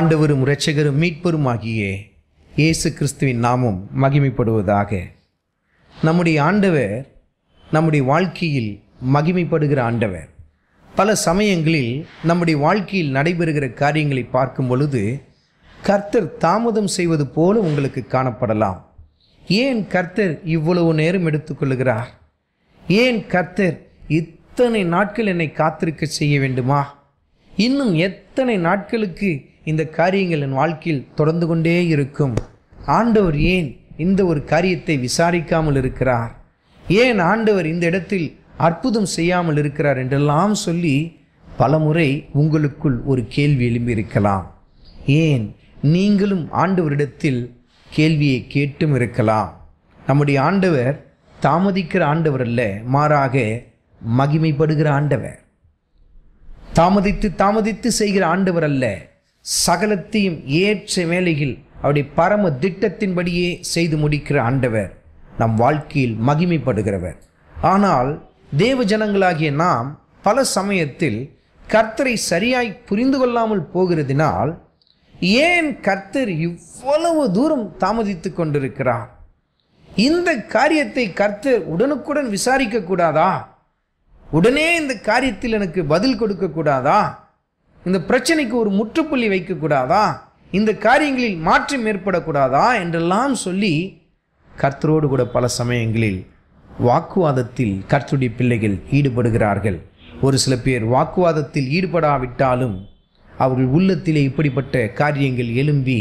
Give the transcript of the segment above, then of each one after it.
ஆண்டவரும் இரட்சகரும் மீட்பரும் ஆகிய இயேசு கிறிஸ்துவின் நாமம் மகிமைப்படுவதாக நம்முடைய ஆண்டவர் நம்முடைய வாழ்க்கையில் மகிமைப்படுகிற ஆண்டவர் பல சமயங்களில் நம்முடைய வாழ்க்கையில் நடைபெறுகிற காரியங்களை பார்க்கும் பொழுது கர்த்தர் தாமதம் செய்வது போல உங்களுக்கு காணப்படலாம் ஏன் கர்த்தர் இவ்வளவு நேரம் எடுத்துக்கொள்கிறார் ஏன் கர்த்தர் இத்தனை நாட்கள் என்னை காத்திருக்க செய்ய வேண்டுமா இன்னும் எத்தனை நாட்களுக்கு இந்த காரியங்கள் என் வாழ்க்கையில் தொடர்ந்து கொண்டே இருக்கும் ஆண்டவர் ஏன் இந்த ஒரு காரியத்தை விசாரிக்காமல் இருக்கிறார் ஏன் ஆண்டவர் இந்த இடத்தில் அற்புதம் செய்யாமல் இருக்கிறார் என்றெல்லாம் சொல்லி பலமுறை உங்களுக்குள் ஒரு கேள்வி எழும்பியிருக்கலாம் ஏன் நீங்களும் ஆண்டவரிடத்தில் கேள்வியை கேட்டும் இருக்கலாம் நம்முடைய ஆண்டவர் தாமதிக்கிற ஆண்டவர் அல்ல மாறாக மகிமைப்படுகிற ஆண்டவர் தாமதித்து தாமதித்து செய்கிற ஆண்டவர் அல்ல சகலத்தையும் ஏற்ற வேலையில் அவருடைய பரம திட்டத்தின்படியே செய்து முடிக்கிற ஆண்டவர் நம் வாழ்க்கையில் மகிமைப்படுகிறவர் ஆனால் தேவ ஜனங்களாகிய நாம் பல சமயத்தில் கர்த்தரை சரியாய் புரிந்து கொள்ளாமல் போகிறதினால் ஏன் கர்த்தர் இவ்வளவு தூரம் தாமதித்து கொண்டிருக்கிறார் இந்த காரியத்தை கர்த்தர் உடனுக்குடன் விசாரிக்க கூடாதா உடனே இந்த காரியத்தில் எனக்கு பதில் கொடுக்க கூடாதா இந்த பிரச்சனைக்கு ஒரு முற்றுப்புள்ளி வைக்கக்கூடாதா இந்த காரியங்களில் மாற்றம் ஏற்படக்கூடாதா என்றெல்லாம் சொல்லி கர்த்தரோடு கூட பல சமயங்களில் வாக்குவாதத்தில் கர்த்துடைய பிள்ளைகள் ஈடுபடுகிறார்கள் ஒரு சில பேர் வாக்குவாதத்தில் ஈடுபடாவிட்டாலும் அவர்கள் உள்ளத்திலே இப்படிப்பட்ட காரியங்கள் எழும்பி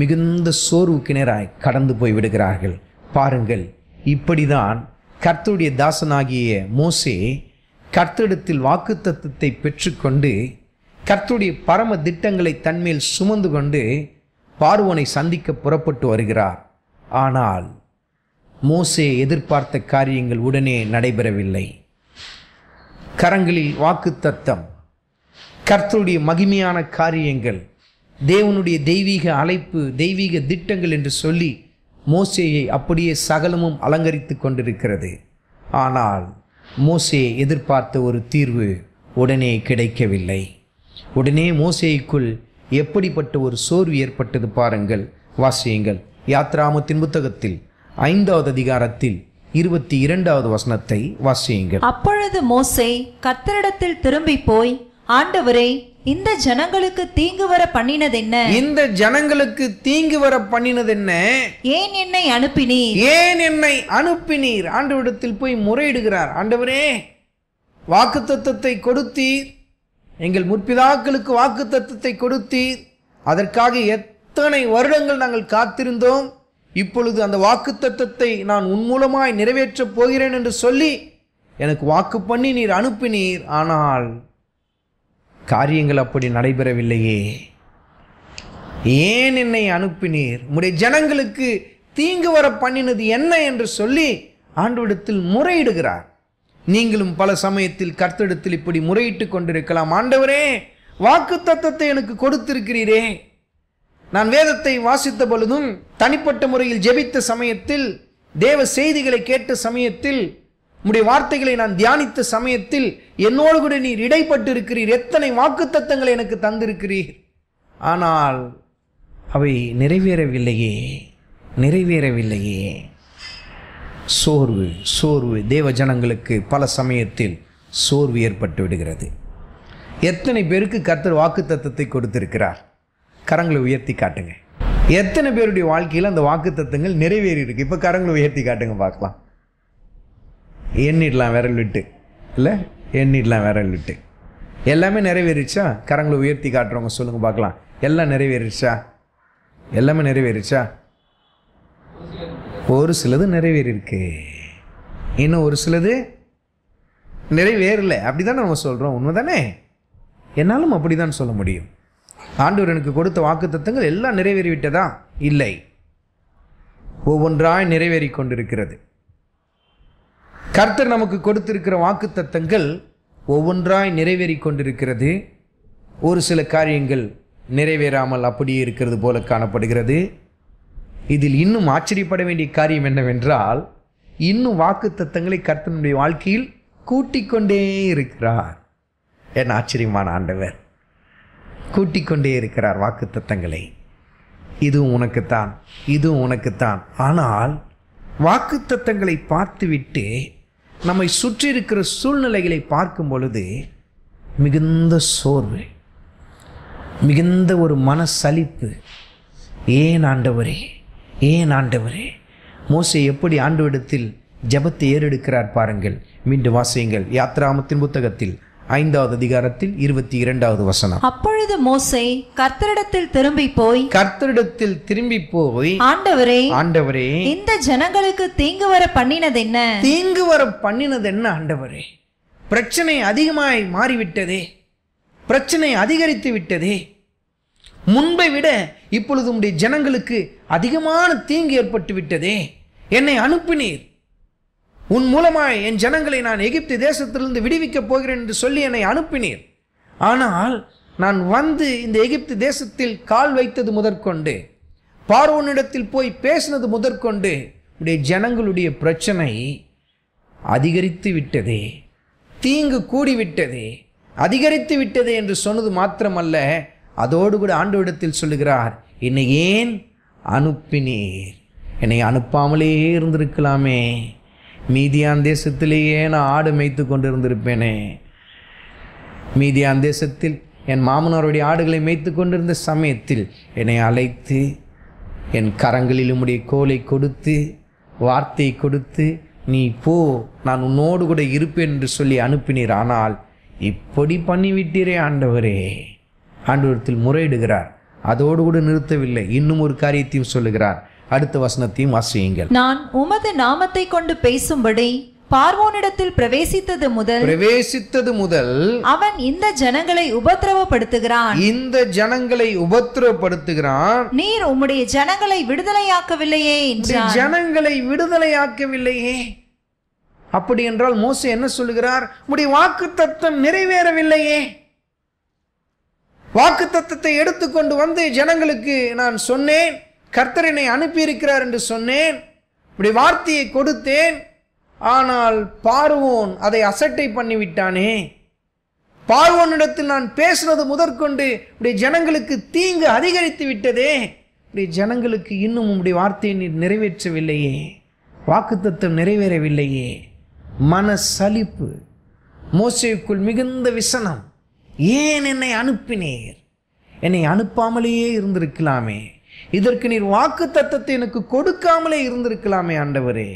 மிகுந்த சோர்வு கிணறாய் கடந்து போய் விடுகிறார்கள் பாருங்கள் இப்படிதான் கர்த்துடைய தாசனாகிய மோசே கர்த்தடத்தில் வாக்குத்தத்தை பெற்றுக்கொண்டு கர்த்துடைய பரம திட்டங்களை தன்மேல் சுமந்து கொண்டு பார்வனை சந்திக்க புறப்பட்டு வருகிறார் ஆனால் மோசே எதிர்பார்த்த காரியங்கள் உடனே நடைபெறவில்லை கரங்களில் வாக்கு தத்தம் கர்த்தருடைய மகிமையான காரியங்கள் தேவனுடைய தெய்வீக அழைப்பு தெய்வீக திட்டங்கள் என்று சொல்லி மோசேயை அப்படியே சகலமும் அலங்கரித்து கொண்டிருக்கிறது ஆனால் மோசே எதிர்பார்த்த ஒரு தீர்வு உடனே கிடைக்கவில்லை உடனே மோசேக்குள் எப்படிப்பட்ட ஒரு சோர்வு ஏற்பட்டது பாருங்கள் வாசியுங்கள் யாத்ராமத்தின் புத்தகத்தில் ஐந்தாவது அதிகாரத்தில் இருபத்தி இரண்டாவது வசனத்தை வாசியுங்கள் அப்பொழுது மோசை கத்தரிடத்தில் திரும்பி போய் ஆண்டவரே இந்த ஜனங்களுக்கு தீங்கு வர பண்ணினது என்ன இந்த ஜனங்களுக்கு தீங்கு வர பண்ணினது என்ன ஏன் என்னை அனுப்பினீர் ஏன் என்னை அனுப்பினீர் ஆண்டவரிடத்தில் போய் முறையிடுகிறார் ஆண்டவரே வாக்குத்தத்தை கொடுத்தீர் எங்கள் முற்பிதாக்களுக்கு வாக்கு தத்துவத்தை கொடுத்தி அதற்காக எத்தனை வருடங்கள் நாங்கள் காத்திருந்தோம் இப்பொழுது அந்த வாக்கு தத்துவத்தை நான் மூலமாய் நிறைவேற்றப் போகிறேன் என்று சொல்லி எனக்கு வாக்கு பண்ணி நீர் அனுப்பினீர் ஆனால் காரியங்கள் அப்படி நடைபெறவில்லையே ஏன் என்னை அனுப்பினீர் உடைய ஜனங்களுக்கு தீங்கு வர பண்ணினது என்ன என்று சொல்லி ஆண்டு விடத்தில் முறையிடுகிறார் நீங்களும் பல சமயத்தில் கர்த்தெடுத்தில் இப்படி முறையிட்டு கொண்டிருக்கலாம் ஆண்டவரே வாக்கு தத்தத்தை எனக்கு கொடுத்திருக்கிறீரே நான் வேதத்தை வாசித்த பொழுதும் தனிப்பட்ட முறையில் ஜெபித்த சமயத்தில் தேவ செய்திகளை கேட்ட சமயத்தில் உம்முடைய வார்த்தைகளை நான் தியானித்த சமயத்தில் என்னோடு கூட நீர் இடைப்பட்டு இருக்கிறீர் எத்தனை வாக்கு தத்தங்களை எனக்கு தந்திருக்கிறீர் ஆனால் அவை நிறைவேறவில்லையே நிறைவேறவில்லையே சோர்வு சோர்வு தேவ ஜனங்களுக்கு பல சமயத்தில் சோர்வு ஏற்பட்டு விடுகிறது எத்தனை பேருக்கு கர்த்தர் வாக்கு தத்துவத்தை கொடுத்திருக்கிறார் கரங்களை உயர்த்தி காட்டுங்க எத்தனை பேருடைய வாழ்க்கையில் அந்த வாக்கு தத்துவங்கள் நிறைவேறி இருக்கு இப்போ கரங்களை உயர்த்தி காட்டுங்க பார்க்கலாம் எண்ணிடலாம் விரல் விட்டு இல்லை எண்ணிடலாம் விரல் விட்டு எல்லாமே நிறைவேறிச்சா கரங்களை உயர்த்தி காட்டுறவங்க சொல்லுங்கள் பார்க்கலாம் எல்லாம் நிறைவேறிச்சா எல்லாமே நிறைவேறிச்சா ஒரு சிலது நிறைவேறியிருக்கு இன்னும் ஒரு சிலது நிறைவேறலை அப்படி தான் நம்ம சொல்கிறோம் உண்மை தானே என்னாலும் அப்படி தான் சொல்ல முடியும் ஆண்டவர் எனக்கு கொடுத்த வாக்கு எல்லாம் நிறைவேறிவிட்டதா இல்லை ஒவ்வொன்றாய் நிறைவேறி கொண்டிருக்கிறது கர்த்தர் நமக்கு கொடுத்திருக்கிற வாக்கு தத்தங்கள் ஒவ்வொன்றாய் நிறைவேறி கொண்டிருக்கிறது ஒரு சில காரியங்கள் நிறைவேறாமல் அப்படியே இருக்கிறது போல காணப்படுகிறது இதில் இன்னும் ஆச்சரியப்பட வேண்டிய காரியம் என்னவென்றால் இன்னும் வாக்கு தத்தங்களை கர்த்தனுடைய வாழ்க்கையில் கொண்டே இருக்கிறார் என் ஆச்சரியமான ஆண்டவர் கூட்டிக்கொண்டே இருக்கிறார் வாக்கு தத்தங்களை இதுவும் உனக்குத்தான் இதுவும் உனக்குத்தான் ஆனால் வாக்கு தத்தங்களை பார்த்துவிட்டு நம்மை சுற்றி இருக்கிற சூழ்நிலைகளை பார்க்கும் பொழுது மிகுந்த சோர்வு மிகுந்த ஒரு மன சலிப்பு ஏன் ஆண்டவரே ஏன் ஆண்டவரே மோசை எப்படி ஆண்டுவிடத்தில் ஜபத்தை ஏறெடுக்கிறார் பாருங்கள் மீண்டும் வாசியுங்கள் யாத்ராமத்தின் புத்தகத்தில் ஐந்தாவது அதிகாரத்தில் இருபத்தி இரண்டாவது வசனம் அப்பொழுது மோசை கர்த்தரிடத்தில் திரும்பி போய் கர்த்தரிடத்தில் திரும்பி போய் ஆண்டவரே ஆண்டவரே இந்த ஜனங்களுக்கு தீங்கு வர பண்ணினது என்ன தீங்கு வர பண்ணினது என்ன ஆண்டவரே பிரச்சனை அதிகமாய் மாறிவிட்டதே பிரச்சனை அதிகரித்து விட்டதே முன்பை விட இப்பொழுது உடைய ஜனங்களுக்கு அதிகமான தீங்கு ஏற்பட்டு விட்டதே என்னை அனுப்பினீர் உன் மூலமாய் என் ஜனங்களை நான் எகிப்து தேசத்திலிருந்து விடுவிக்கப் போகிறேன் என்று சொல்லி என்னை அனுப்பினீர் ஆனால் நான் வந்து இந்த எகிப்து தேசத்தில் கால் வைத்தது முதற்கொண்டு பார்வனிடத்தில் போய் பேசினது முதற்கொண்டு உடைய ஜனங்களுடைய பிரச்சனை அதிகரித்து விட்டதே தீங்கு கூடிவிட்டதே அதிகரித்து விட்டதே என்று சொன்னது மாத்திரமல்ல அதோடு கூட ஆண்டவரிடத்தில் சொல்லுகிறார் என்னை ஏன் அனுப்பினீர் என்னை அனுப்பாமலே இருந்திருக்கலாமே மீதியான் தேசத்திலேயே நான் ஆடு மேய்த்து கொண்டு இருந்திருப்பேனே மீதியான் தேசத்தில் என் மாமனாருடைய ஆடுகளை மேய்த்து கொண்டிருந்த சமயத்தில் என்னை அழைத்து என் கரங்களில் உடைய கோலை கொடுத்து வார்த்தை கொடுத்து நீ போ நான் உன்னோடு கூட இருப்பேன் என்று சொல்லி அனுப்பினீர் ஆனால் இப்படி பண்ணிவிட்டீரே ஆண்டவரே ஆண்டவரத்தில் முறையிடுகிறார் அதோடு கூட நிறுத்தவில்லை இன்னும் ஒரு காரியத்தையும் சொல்லுகிறார் அடுத்த வசனத்தையும் வாசியுங்கள் நான் உமது நாமத்தை கொண்டு பேசும்படி பார்வோனிடத்தில் பிரவேசித்தது முதல் பிரவேசித்தது முதல் அவன் இந்த ஜனங்களை உபத்திரவப்படுத்துகிறான் இந்த ஜனங்களை உபத்திரவப்படுத்துகிறான் நீர் உம்முடைய ஜனங்களை விடுதலையாக்கவில்லையே ஜனங்களை விடுதலையாக்கவில்லையே அப்படி என்றால் மோச என்ன சொல்லுகிறார் உடைய வாக்கு தத்துவம் நிறைவேறவில்லையே வாக்கு தத்தத்தை எடுத்துக்கொண்டு வந்து ஜனங்களுக்கு நான் சொன்னேன் கர்த்தரனை அனுப்பியிருக்கிறார் என்று சொன்னேன் இப்படி வார்த்தையை கொடுத்தேன் ஆனால் பார்வோன் அதை அசட்டை பண்ணிவிட்டானே பார்வோனிடத்தில் நான் பேசுனது முதற்கொண்டு இப்படி ஜனங்களுக்கு தீங்கு அதிகரித்து விட்டதே இப்படி ஜனங்களுக்கு இன்னும் உம்முடைய வார்த்தையை நீர் நிறைவேற்றவில்லையே வாக்குத்தத்தம் நிறைவேறவில்லையே மன சலிப்பு மோசைக்குள் மிகுந்த விசனம் ஏன் என்னை அனுப்பினீர் என்னை அனுப்பாமலேயே இருந்திருக்கலாமே இதற்கு நீர் வாக்கு தத்தத்தை எனக்கு கொடுக்காமலே இருந்திருக்கலாமே ஆண்டவரே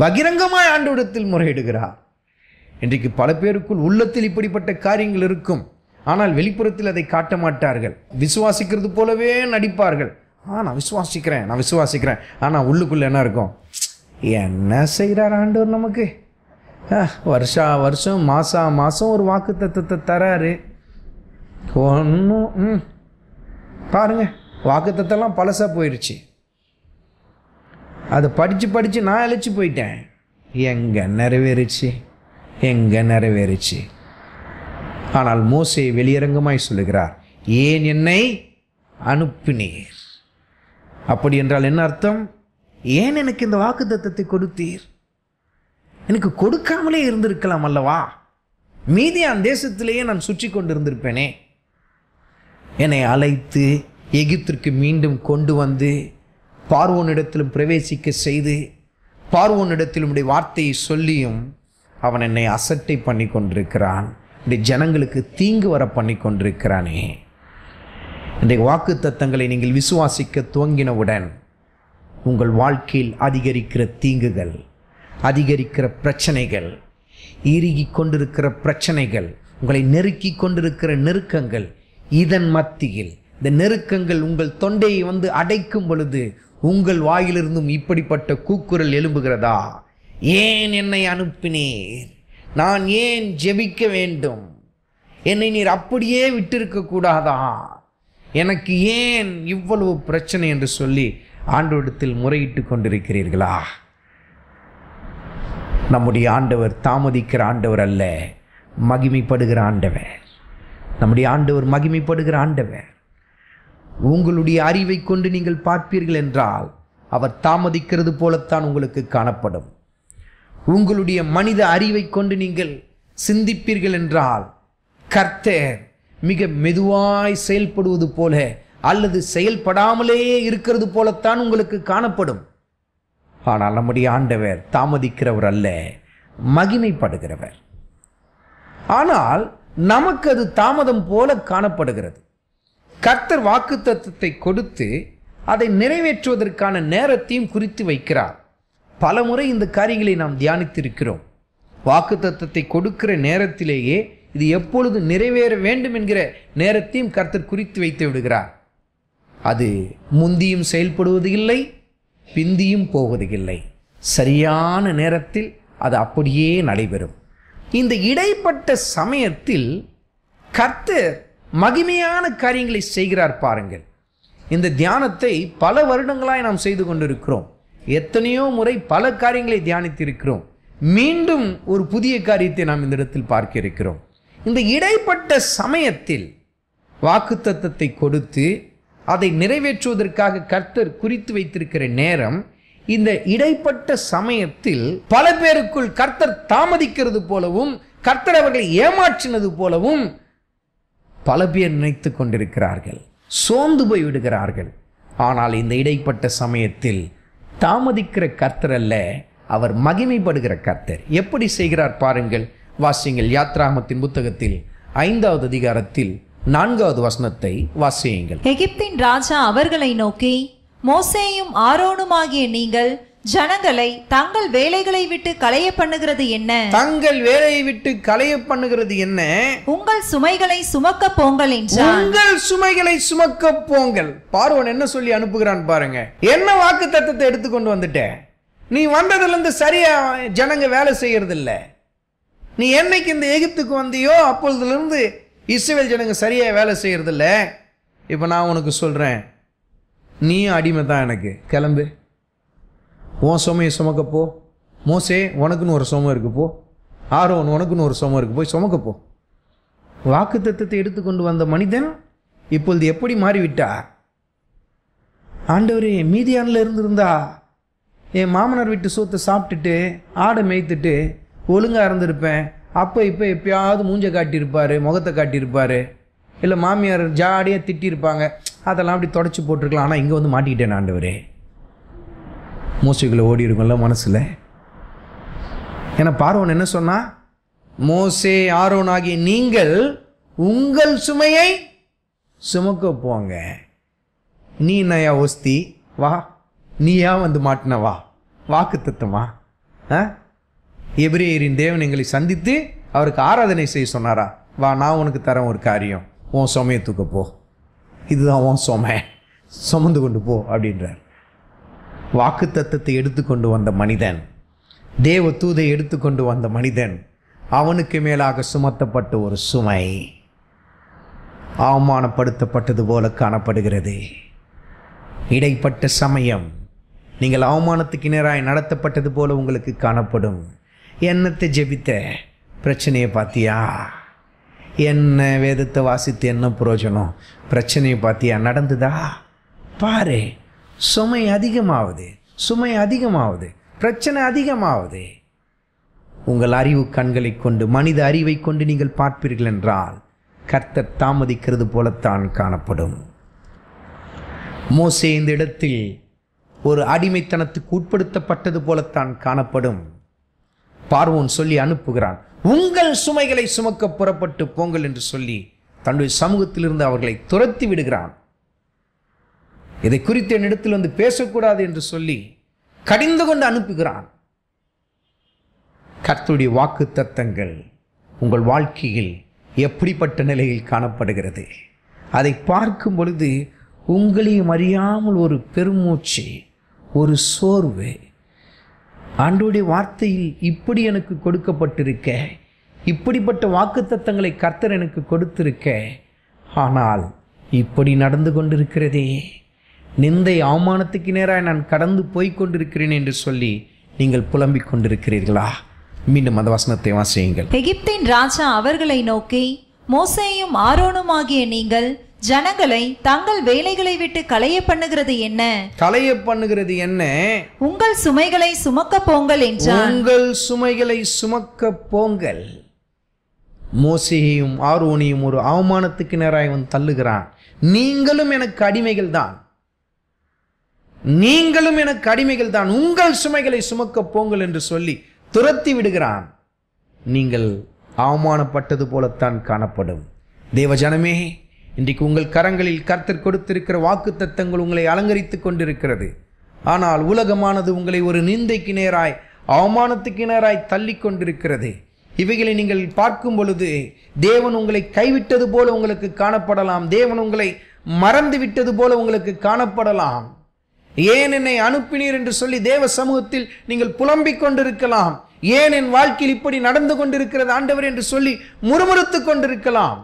பகிரங்கமாய் ஆண்டவரிடத்தில் முறையிடுகிறார் இன்றைக்கு பல பேருக்குள் உள்ளத்தில் இப்படிப்பட்ட காரியங்கள் இருக்கும் ஆனால் வெளிப்புறத்தில் அதை காட்ட மாட்டார்கள் விசுவாசிக்கிறது போலவே நடிப்பார்கள் ஆ நான் விசுவாசிக்கிறேன் நான் விசுவாசிக்கிறேன் ஆனால் உள்ளுக்குள்ளே என்ன இருக்கும் என்ன செய்கிறார் ஆண்டவர் நமக்கு வருஷா வருஷம் மாசா மாதம் ஒரு வாக்கு தத்துவத்தை தராரு ஒன்றும் ம் பாருங்கள் வாக்கு தத்தெல்லாம் பழசாக போயிடுச்சு அதை படித்து படித்து நான் அழைச்சி போயிட்டேன் எங்கே நிறைவேறுச்சு எங்கே நிறைவேறுச்சு ஆனால் மோசை வெளியரங்கமாய் சொல்லுகிறார் ஏன் என்னை அனுப்பினீர் அப்படி என்றால் என்ன அர்த்தம் ஏன் எனக்கு இந்த வாக்கு கொடுத்தீர் எனக்கு கொடுக்காமலே இருந்திருக்கலாம் அல்லவா மீதி அந்த தேசத்திலேயே நான் சுற்றி கொண்டு இருந்திருப்பேனே என்னை அழைத்து எகிப்திற்கு மீண்டும் கொண்டு வந்து பார்வோனிடத்திலும் பிரவேசிக்க செய்து பார்வோனிடத்திலும் உடைய வார்த்தையை சொல்லியும் அவன் என்னை அசட்டை பண்ணி கொண்டிருக்கிறான் இந்த ஜனங்களுக்கு தீங்கு வர பண்ணி கொண்டிருக்கிறானே இன்றைய வாக்கு தத்தங்களை நீங்கள் விசுவாசிக்க துவங்கினவுடன் உங்கள் வாழ்க்கையில் அதிகரிக்கிற தீங்குகள் அதிகரிக்கிற பிரச்சனைகள் இறுகி கொண்டிருக்கிற பிரச்சனைகள் உங்களை நெருக்கி கொண்டிருக்கிற நெருக்கங்கள் இதன் மத்தியில் இந்த நெருக்கங்கள் உங்கள் தொண்டையை வந்து அடைக்கும் பொழுது உங்கள் வாயிலிருந்தும் இப்படிப்பட்ட கூக்குரல் எழும்புகிறதா ஏன் என்னை அனுப்பினீர் நான் ஏன் ஜெபிக்க வேண்டும் என்னை நீர் அப்படியே விட்டிருக்க கூடாதா எனக்கு ஏன் இவ்வளவு பிரச்சனை என்று சொல்லி ஆண்டோடத்தில் முறையிட்டு கொண்டிருக்கிறீர்களா நம்முடைய ஆண்டவர் தாமதிக்கிற ஆண்டவர் அல்ல மகிமைப்படுகிற ஆண்டவர் நம்முடைய ஆண்டவர் மகிமைப்படுகிற ஆண்டவர் உங்களுடைய அறிவை கொண்டு நீங்கள் பார்ப்பீர்கள் என்றால் அவர் தாமதிக்கிறது போலத்தான் உங்களுக்கு காணப்படும் உங்களுடைய மனித அறிவை கொண்டு நீங்கள் சிந்திப்பீர்கள் என்றால் கர்த்தர் மிக மெதுவாய் செயல்படுவது போல அல்லது செயல்படாமலே இருக்கிறது போலத்தான் உங்களுக்கு காணப்படும் ஆனால் நம்முடைய ஆண்டவர் தாமதிக்கிறவர் அல்ல மகிமைப்படுகிறவர் ஆனால் நமக்கு அது தாமதம் போல காணப்படுகிறது கர்த்தர் வாக்கு தத்துவத்தை கொடுத்து அதை நிறைவேற்றுவதற்கான நேரத்தையும் குறித்து வைக்கிறார் பல முறை இந்த காரியங்களை நாம் தியானித்திருக்கிறோம் வாக்கு தத்துவத்தை கொடுக்கிற நேரத்திலேயே இது எப்பொழுது நிறைவேற வேண்டும் என்கிற நேரத்தையும் கர்த்தர் குறித்து வைத்து விடுகிறார் அது முந்தியும் செயல்படுவது இல்லை பிந்தியும் போவது இல்லை சரியான நேரத்தில் அது அப்படியே நடைபெறும் இந்த இடைப்பட்ட சமயத்தில் கர்த்தர் மகிமையான காரியங்களை செய்கிறார் பாருங்கள் இந்த தியானத்தை பல வருடங்களாய் நாம் செய்து கொண்டிருக்கிறோம் எத்தனையோ முறை பல காரியங்களை தியானித்திருக்கிறோம் மீண்டும் ஒரு புதிய காரியத்தை நாம் இந்த இடத்தில் பார்க்க இருக்கிறோம் இந்த இடைப்பட்ட சமயத்தில் வாக்குத்தத்தை கொடுத்து அதை நிறைவேற்றுவதற்காக கர்த்தர் குறித்து வைத்திருக்கிற நேரம் இந்த இடைப்பட்ட சமயத்தில் பல பேருக்குள் கர்த்தர் தாமதிக்கிறது போலவும் கர்த்தர் அவர்களை ஏமாற்றினது போலவும் பல பேர் நினைத்து கொண்டிருக்கிறார்கள் சோர்ந்து போய் விடுகிறார்கள் ஆனால் இந்த இடைப்பட்ட சமயத்தில் தாமதிக்கிற கர்த்தர் அல்ல அவர் மகிமைப்படுகிற கர்த்தர் எப்படி செய்கிறார் பாருங்கள் வாசிங்கள் யாத்ராமத்தின் புத்தகத்தில் ஐந்தாவது அதிகாரத்தில் நான்காவது வசனத்தை வாசியுங்கள் எகிப்தின் ராஜா அவர்களை நோக்கி மோசேயும் ஆரோனுமாகிய நீங்கள் ஜனங்களை தங்கள் வேலைகளை விட்டு களைய பண்ணுகிறது என்ன தங்கள் வேலையை விட்டு களைய பண்ணுகிறது என்ன உங்கள் சுமைகளை சுமக்க போங்கள் என்றார் உங்கள் சுமைகளை சுமக்க போங்கள் பார்வன் என்ன சொல்லி அனுப்புகிறான் பாருங்க என்ன வாக்கு தத்துவத்தை எடுத்துக்கொண்டு வந்துட்டேன் நீ வந்ததுல இருந்து சரியா ஜனங்க வேலை செய்யறது இல்ல நீ என்னைக்கு இந்த எகிப்துக்கு வந்தியோ அப்பொழுதுல இருந்து இஸ்ரேல் ஜனங்க சரியாக வேலை இல்லை இப்போ நான் உனக்கு சொல்கிறேன் நீயும் அடிமை தான் எனக்கு கிளம்பு உன் சுமையை சுமக்கப்போ மோசே உனக்குன்னு ஒரு சுமம் இருக்குப்போ ஆரோன் உனக்குன்னு ஒரு சுமம் இருக்கு போய் சுமக்கப்போ வாக்கு தத்துவத்தை எடுத்துக்கொண்டு வந்த மனிதன் இப்பொழுது எப்படி மாறிவிட்டா ஆண்டவரே மீதியானில் இருந்திருந்தா என் மாமனார் வீட்டு சோத்தை சாப்பிட்டுட்டு ஆடை மேய்த்துட்டு ஒழுங்காக இருந்திருப்பேன் அப்போ இப்போ எப்பயாவது மூஞ்சை காட்டியிருப்பார் முகத்தை காட்டியிருப்பார் இல்லை மாமியார் ஜாடியாக திட்டியிருப்பாங்க அதெல்லாம் அப்படி தொடச்சி போட்டிருக்கலாம் ஆனால் இங்கே வந்து மாட்டிக்கிட்டேன் ஆண்டவரே மோசைகளை ஓடி இருக்கும்ல மனசில் ஏன்னா பார்வன் என்ன சொன்னால் மோசே ஆரோன் ஆகிய நீங்கள் உங்கள் சுமையை சுமக்க போங்க நீ நயா ஒஸ்தி வா நீயா வந்து மாட்டின வா வாக்கு தத்துவமா ஆ எபிரேயரின் தேவன் எங்களை சந்தித்து அவருக்கு ஆராதனை செய்ய சொன்னாரா வா நான் உனக்கு தரேன் ஒரு காரியம் உன் தூக்க போ இதுதான் உன் சுமை சுமந்து கொண்டு போ அப்படின்றார் வாக்கு தத்தத்தை எடுத்துக்கொண்டு வந்த மனிதன் தேவ தூதை எடுத்துக்கொண்டு வந்த மனிதன் அவனுக்கு மேலாக சுமத்தப்பட்ட ஒரு சுமை அவமானப்படுத்தப்பட்டது போல காணப்படுகிறது இடைப்பட்ட சமயம் நீங்கள் அவமானத்துக்கு நேராய் நடத்தப்பட்டது போல உங்களுக்கு காணப்படும் என்னத்தை ஜெபித்த பிரச்சனையை பார்த்தியா என்ன வேதத்தை வாசித்து என்ன புரோஜனம் பிரச்சனையை பார்த்தியா நடந்துதா பாரு சுமை அதிகமாகுது சுமை அதிகமாகுது பிரச்சனை அதிகமாகுது உங்கள் அறிவு கண்களை கொண்டு மனித அறிவை கொண்டு நீங்கள் பார்ப்பீர்கள் என்றால் கர்த்தர் தாமதிக்கிறது போலத்தான் காணப்படும் மோசே இந்த இடத்தில் ஒரு அடிமைத்தனத்துக்கு உட்படுத்தப்பட்டது போலத்தான் காணப்படும் பார்வோன் சொல்லி அனுப்புகிறான் உங்கள் சுமைகளை சுமக்க புறப்பட்டு போங்கள் என்று சொல்லி தன்னுடைய சமூகத்திலிருந்து அவர்களை துரத்தி விடுகிறான் இதை குறித்து என்னிடத்தில் வந்து பேசக்கூடாது என்று சொல்லி கடிந்து கொண்டு அனுப்புகிறான் கர்த்துடைய வாக்கு தத்தங்கள் உங்கள் வாழ்க்கையில் எப்படிப்பட்ட நிலையில் காணப்படுகிறது அதை பார்க்கும் பொழுது உங்களையும் அறியாமல் ஒரு பெருமூச்சு ஒரு சோர்வு ஆண்டோடைய வார்த்தையில் இப்படி எனக்கு கொடுக்கப்பட்டிருக்க இப்படிப்பட்ட வாக்குத்தத்தங்களை கர்த்தர் எனக்கு கொடுத்திருக்க ஆனால் இப்படி நடந்து கொண்டிருக்கிறதே நிந்தை அவமானத்துக்கு நேராக நான் கடந்து போய் கொண்டிருக்கிறேன் என்று சொல்லி நீங்கள் புலம்பிக் கொண்டிருக்கிறீர்களா மீண்டும் அந்த வசனத்தை வாசியுங்கள் எகிப்தின் ராஜா அவர்களை நோக்கி மோசையும் ஆரோனும் ஆகிய நீங்கள் ஜனங்களை தங்கள் வேலைகளை விட்டு களைய பண்ணுகிறது என்ன களைய பண்ணுகிறது என்ன உங்கள் சுமைகளை சுமக்க போங்கள் என்றார் உங்கள் சுமைகளை சுமக்க போங்கள் மோசியையும் ஆர்வனியும் ஒரு அவமானத்துக்கு நேராக தள்ளுகிறான் நீங்களும் எனக்கு அடிமைகள் தான் நீங்களும் எனக்கு அடிமைகள் தான் உங்கள் சுமைகளை சுமக்க போங்கள் என்று சொல்லி துரத்தி விடுகிறான் நீங்கள் அவமானப்பட்டது போலத்தான் காணப்படும் தேவஜனமே இன்றைக்கு உங்கள் கரங்களில் கர்த்தர் கொடுத்திருக்கிற வாக்கு தத்தங்கள் உங்களை அலங்கரித்து கொண்டிருக்கிறது ஆனால் உலகமானது உங்களை ஒரு நிந்தைக்கு நேராய் அவமானத்துக்கு நேராய் தள்ளி கொண்டிருக்கிறது இவைகளை நீங்கள் பார்க்கும் பொழுது தேவன் உங்களை கைவிட்டது போல உங்களுக்கு காணப்படலாம் தேவன் உங்களை மறந்து விட்டது போல உங்களுக்கு காணப்படலாம் ஏன் என்னை அனுப்பினீர் என்று சொல்லி தேவ சமூகத்தில் நீங்கள் புலம்பிக் கொண்டிருக்கலாம் ஏன் என் வாழ்க்கையில் இப்படி நடந்து கொண்டிருக்கிறது ஆண்டவர் என்று சொல்லி முறுமுறுத்து கொண்டிருக்கலாம்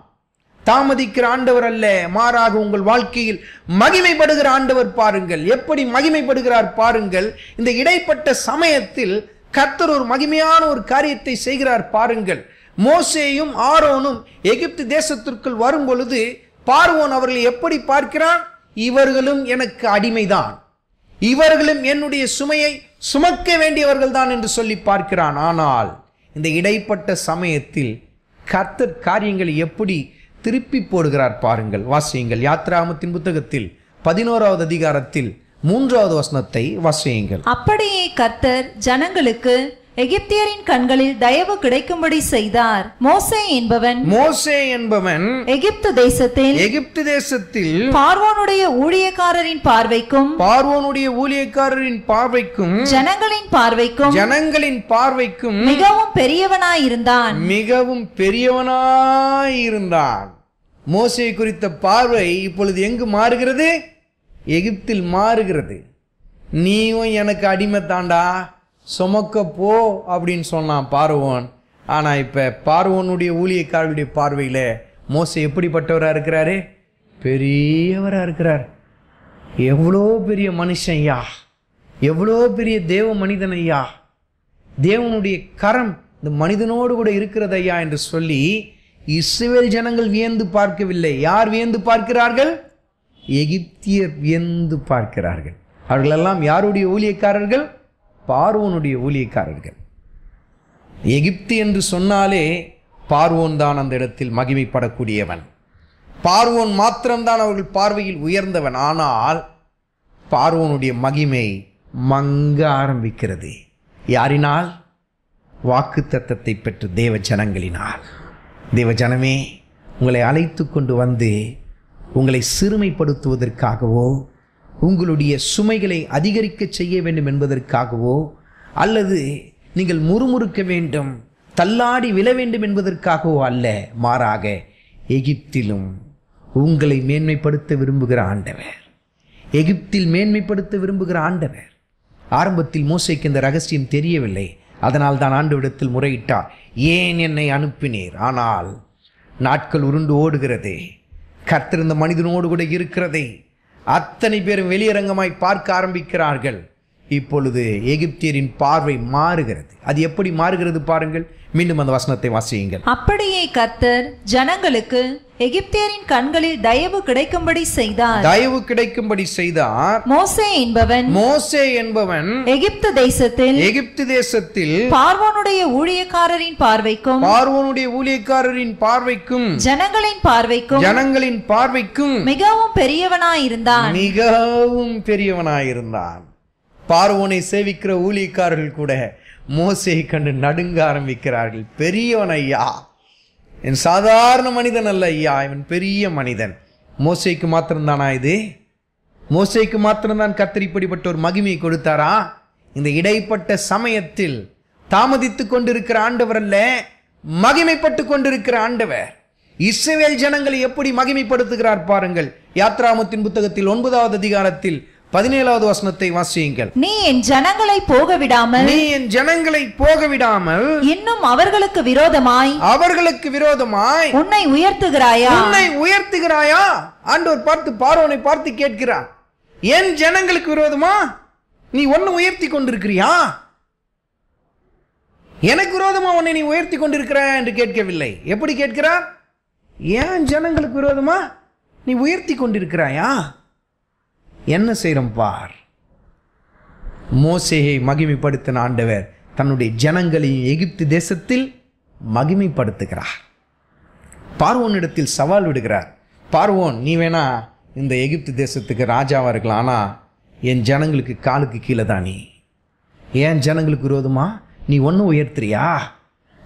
தாமதிக்கிற ஆண்டவர் அல்ல மாறாக உங்கள் வாழ்க்கையில் மகிமைப்படுகிற ஆண்டவர் பாருங்கள் எப்படி மகிமைப்படுகிறார் பாருங்கள் இந்த இடைப்பட்ட சமயத்தில் கர்த்தர் ஒரு மகிமையான ஒரு காரியத்தை செய்கிறார் பாருங்கள் மோசேயும் ஆரோனும் எகிப்து தேசத்திற்குள் வரும் பொழுது பார்வோன் அவர்களை எப்படி பார்க்கிறான் இவர்களும் எனக்கு அடிமைதான் இவர்களும் என்னுடைய சுமையை சுமக்க வேண்டியவர்கள் தான் என்று சொல்லி பார்க்கிறான் ஆனால் இந்த இடைப்பட்ட சமயத்தில் கர்த்தர் காரியங்களை எப்படி திருப்பி போடுகிறார் பாருங்கள் வாசியுங்கள் யாத்ராமத்தின் புத்தகத்தில் பதினோராவது அதிகாரத்தில் மூன்றாவது வசனத்தை வாசியுங்கள் அப்படியே கர்த்தர் ஜனங்களுக்கு எகிப்தியரின் கண்களில் தயவு கிடைக்கும்படி செய்தார் மோசே என்பவன் மோசே என்பவன் எகிப்து தேசத்தில் எகிப்து தேசத்தில் பார்வோனுடைய ஊழியக்காரரின் பார்வைக்கும் பார்வோனுடைய ஊழியக்காரரின் பார்வைக்கும் ஜனங்களின் பார்வைக்கும் ஜனங்களின் பார்வைக்கும் மிகவும் பெரியவனாயிருந்தான் மிகவும் பெரியவனாயிருந்தான் மோசே குறித்த பார்வை இப்பொழுது எங்கு மாறுகிறது எகிப்தில் மாறுகிறது நீயும் எனக்கு அடிமை தாண்டா சுமக்க போ அப்படின்னு சொன்னான் பார்வோன் ஆனால் இப்போ பார்வோனுடைய ஊழியக்காரருடைய பார்வையில் மோச எப்படிப்பட்டவராக இருக்கிறாரு பெரியவராக இருக்கிறார் எவ்வளோ பெரிய மனுஷன் ஐயா எவ்வளோ பெரிய தேவ மனிதன் ஐயா தேவனுடைய கரம் இந்த மனிதனோடு கூட இருக்கிறது ஐயா என்று சொல்லி இஸ்ரேல் ஜனங்கள் வியந்து பார்க்கவில்லை யார் வியந்து பார்க்கிறார்கள் எகிப்தியர் வியந்து பார்க்கிறார்கள் அவர்களெல்லாம் யாருடைய ஊழியக்காரர்கள் பார்வோனுடைய ஊழியக்காரர்கள் எகிப்து என்று சொன்னாலே பார்வோன் தான் அந்த இடத்தில் மகிமைப்படக்கூடியவன் பார்வோன் மாத்திரம்தான் அவர்கள் பார்வையில் உயர்ந்தவன் ஆனால் பார்வோனுடைய மகிமை மங்க ஆரம்பிக்கிறது யாரினால் வாக்கு தத்தத்தை பெற்ற தேவ ஜனங்களினால் தேவ ஜனமே உங்களை அழைத்து கொண்டு வந்து உங்களை சிறுமைப்படுத்துவதற்காகவோ உங்களுடைய சுமைகளை அதிகரிக்க செய்ய வேண்டும் என்பதற்காகவோ அல்லது நீங்கள் முறுமுறுக்க வேண்டும் தள்ளாடி விழ வேண்டும் என்பதற்காகவோ அல்ல மாறாக எகிப்திலும் உங்களை மேன்மைப்படுத்த விரும்புகிற ஆண்டவர் எகிப்தில் மேன்மைப்படுத்த விரும்புகிற ஆண்டவர் ஆரம்பத்தில் மோசைக்கு இந்த ரகசியம் தெரியவில்லை அதனால் தான் ஆண்டு விடத்தில் முறையிட்டார் ஏன் என்னை அனுப்பினீர் ஆனால் நாட்கள் உருண்டு ஓடுகிறதே கத்திருந்த மனிதனோடு கூட இருக்கிறதே அத்தனை பேரும் வெளியரங்கமாய் பார்க்க ஆரம்பிக்கிறார்கள் இப்பொழுது எகிப்தியரின் பார்வை மாறுகிறது அது எப்படி மாறுகிறது பாருங்கள் மீண்டும் அந்த வசனத்தை வாசியுங்கள் அப்படியே கர்த்தர் ஜனங்களுக்கு எகிப்தியரின் கண்களில் தயவு கிடைக்கும்படி செய்தார் தயவு கிடைக்கும்படி செய்தார் மோசே என்பவன் மோசே என்பவன் எகிப்து தேசத்தில் எகிப்து தேசத்தில் பார்வனுடைய ஊழியக்காரரின் பார்வைக்கும் பார்வோனுடைய ஊழியக்காரரின் பார்வைக்கும் ஜனங்களின் பார்வைக்கும் ஜனங்களின் பார்வைக்கும் மிகவும் பெரியவனாயிருந்தான் மிகவும் பெரியவனாயிருந்தான் பார்வோனை சேவிக்கிற ஊழியக்காரர்கள் கூட மோசையை கண்டு நடுங்க ஆரம்பிக்கிறார்கள் பெரியவன் ஐயா என் சாதாரண மனிதன் அல்ல ஐயா இவன் பெரிய மனிதன் மோசைக்கு மாத்திரம்தானா இது மோசைக்கு மாத்திரம்தான் கத்தர் இப்படிப்பட்ட ஒரு மகிமையை கொடுத்தாரா இந்த இடைப்பட்ட சமயத்தில் தாமதித்து கொண்டிருக்கிற ஆண்டவர் அல்ல மகிமைப்பட்டு கொண்டிருக்கிற ஆண்டவர் இஸ்ரேல் ஜனங்களை எப்படி மகிமைப்படுத்துகிறார் பாருங்கள் யாத்ராமத்தின் புத்தகத்தில் ஒன்பதாவது அதிகாரத்தில் பதினேழாவது வசனத்தை வாசியுங்கள் நீ என் ஜனங்களை போக விடாமல் நீ என் ஜனங்களை போக விடாமல் இன்னும் அவர்களுக்கு விரோதமாய் அவர்களுக்கு விரோதமாய் உன்னை உயர்த்துகிறாயா உன்னை உயர்த்துகிறாயா ஆண்டவர் பார்த்து பார்வனை பார்த்து கேட்கிறார் என் ஜனங்களுக்கு விரோதமா நீ ஒன்னு உயர்த்தி கொண்டிருக்கிறியா எனக்கு விரோதமா உன்னை நீ உயர்த்தி கொண்டிருக்கிறாய் என்று கேட்கவில்லை எப்படி கேட்கிறார் ஏன் ஜனங்களுக்கு விரோதமா நீ உயர்த்தி கொண்டிருக்கிறாயா என்ன செய்கிறோம் பார் மோசையை மகிமைப்படுத்தின ஆண்டவர் தன்னுடைய ஜனங்களையும் எகிப்து தேசத்தில் மகிமைப்படுத்துகிறார் பார்வோனிடத்தில் சவால் விடுகிறார் பார்வோன் நீ வேணா இந்த எகிப்து தேசத்துக்கு ராஜாவாக இருக்கலாம் ஆனால் என் ஜனங்களுக்கு காலுக்கு கீழே தான் நீ ஏன் ஜனங்களுக்கு விரோதமா நீ ஒன்றும் உயர்த்துறியா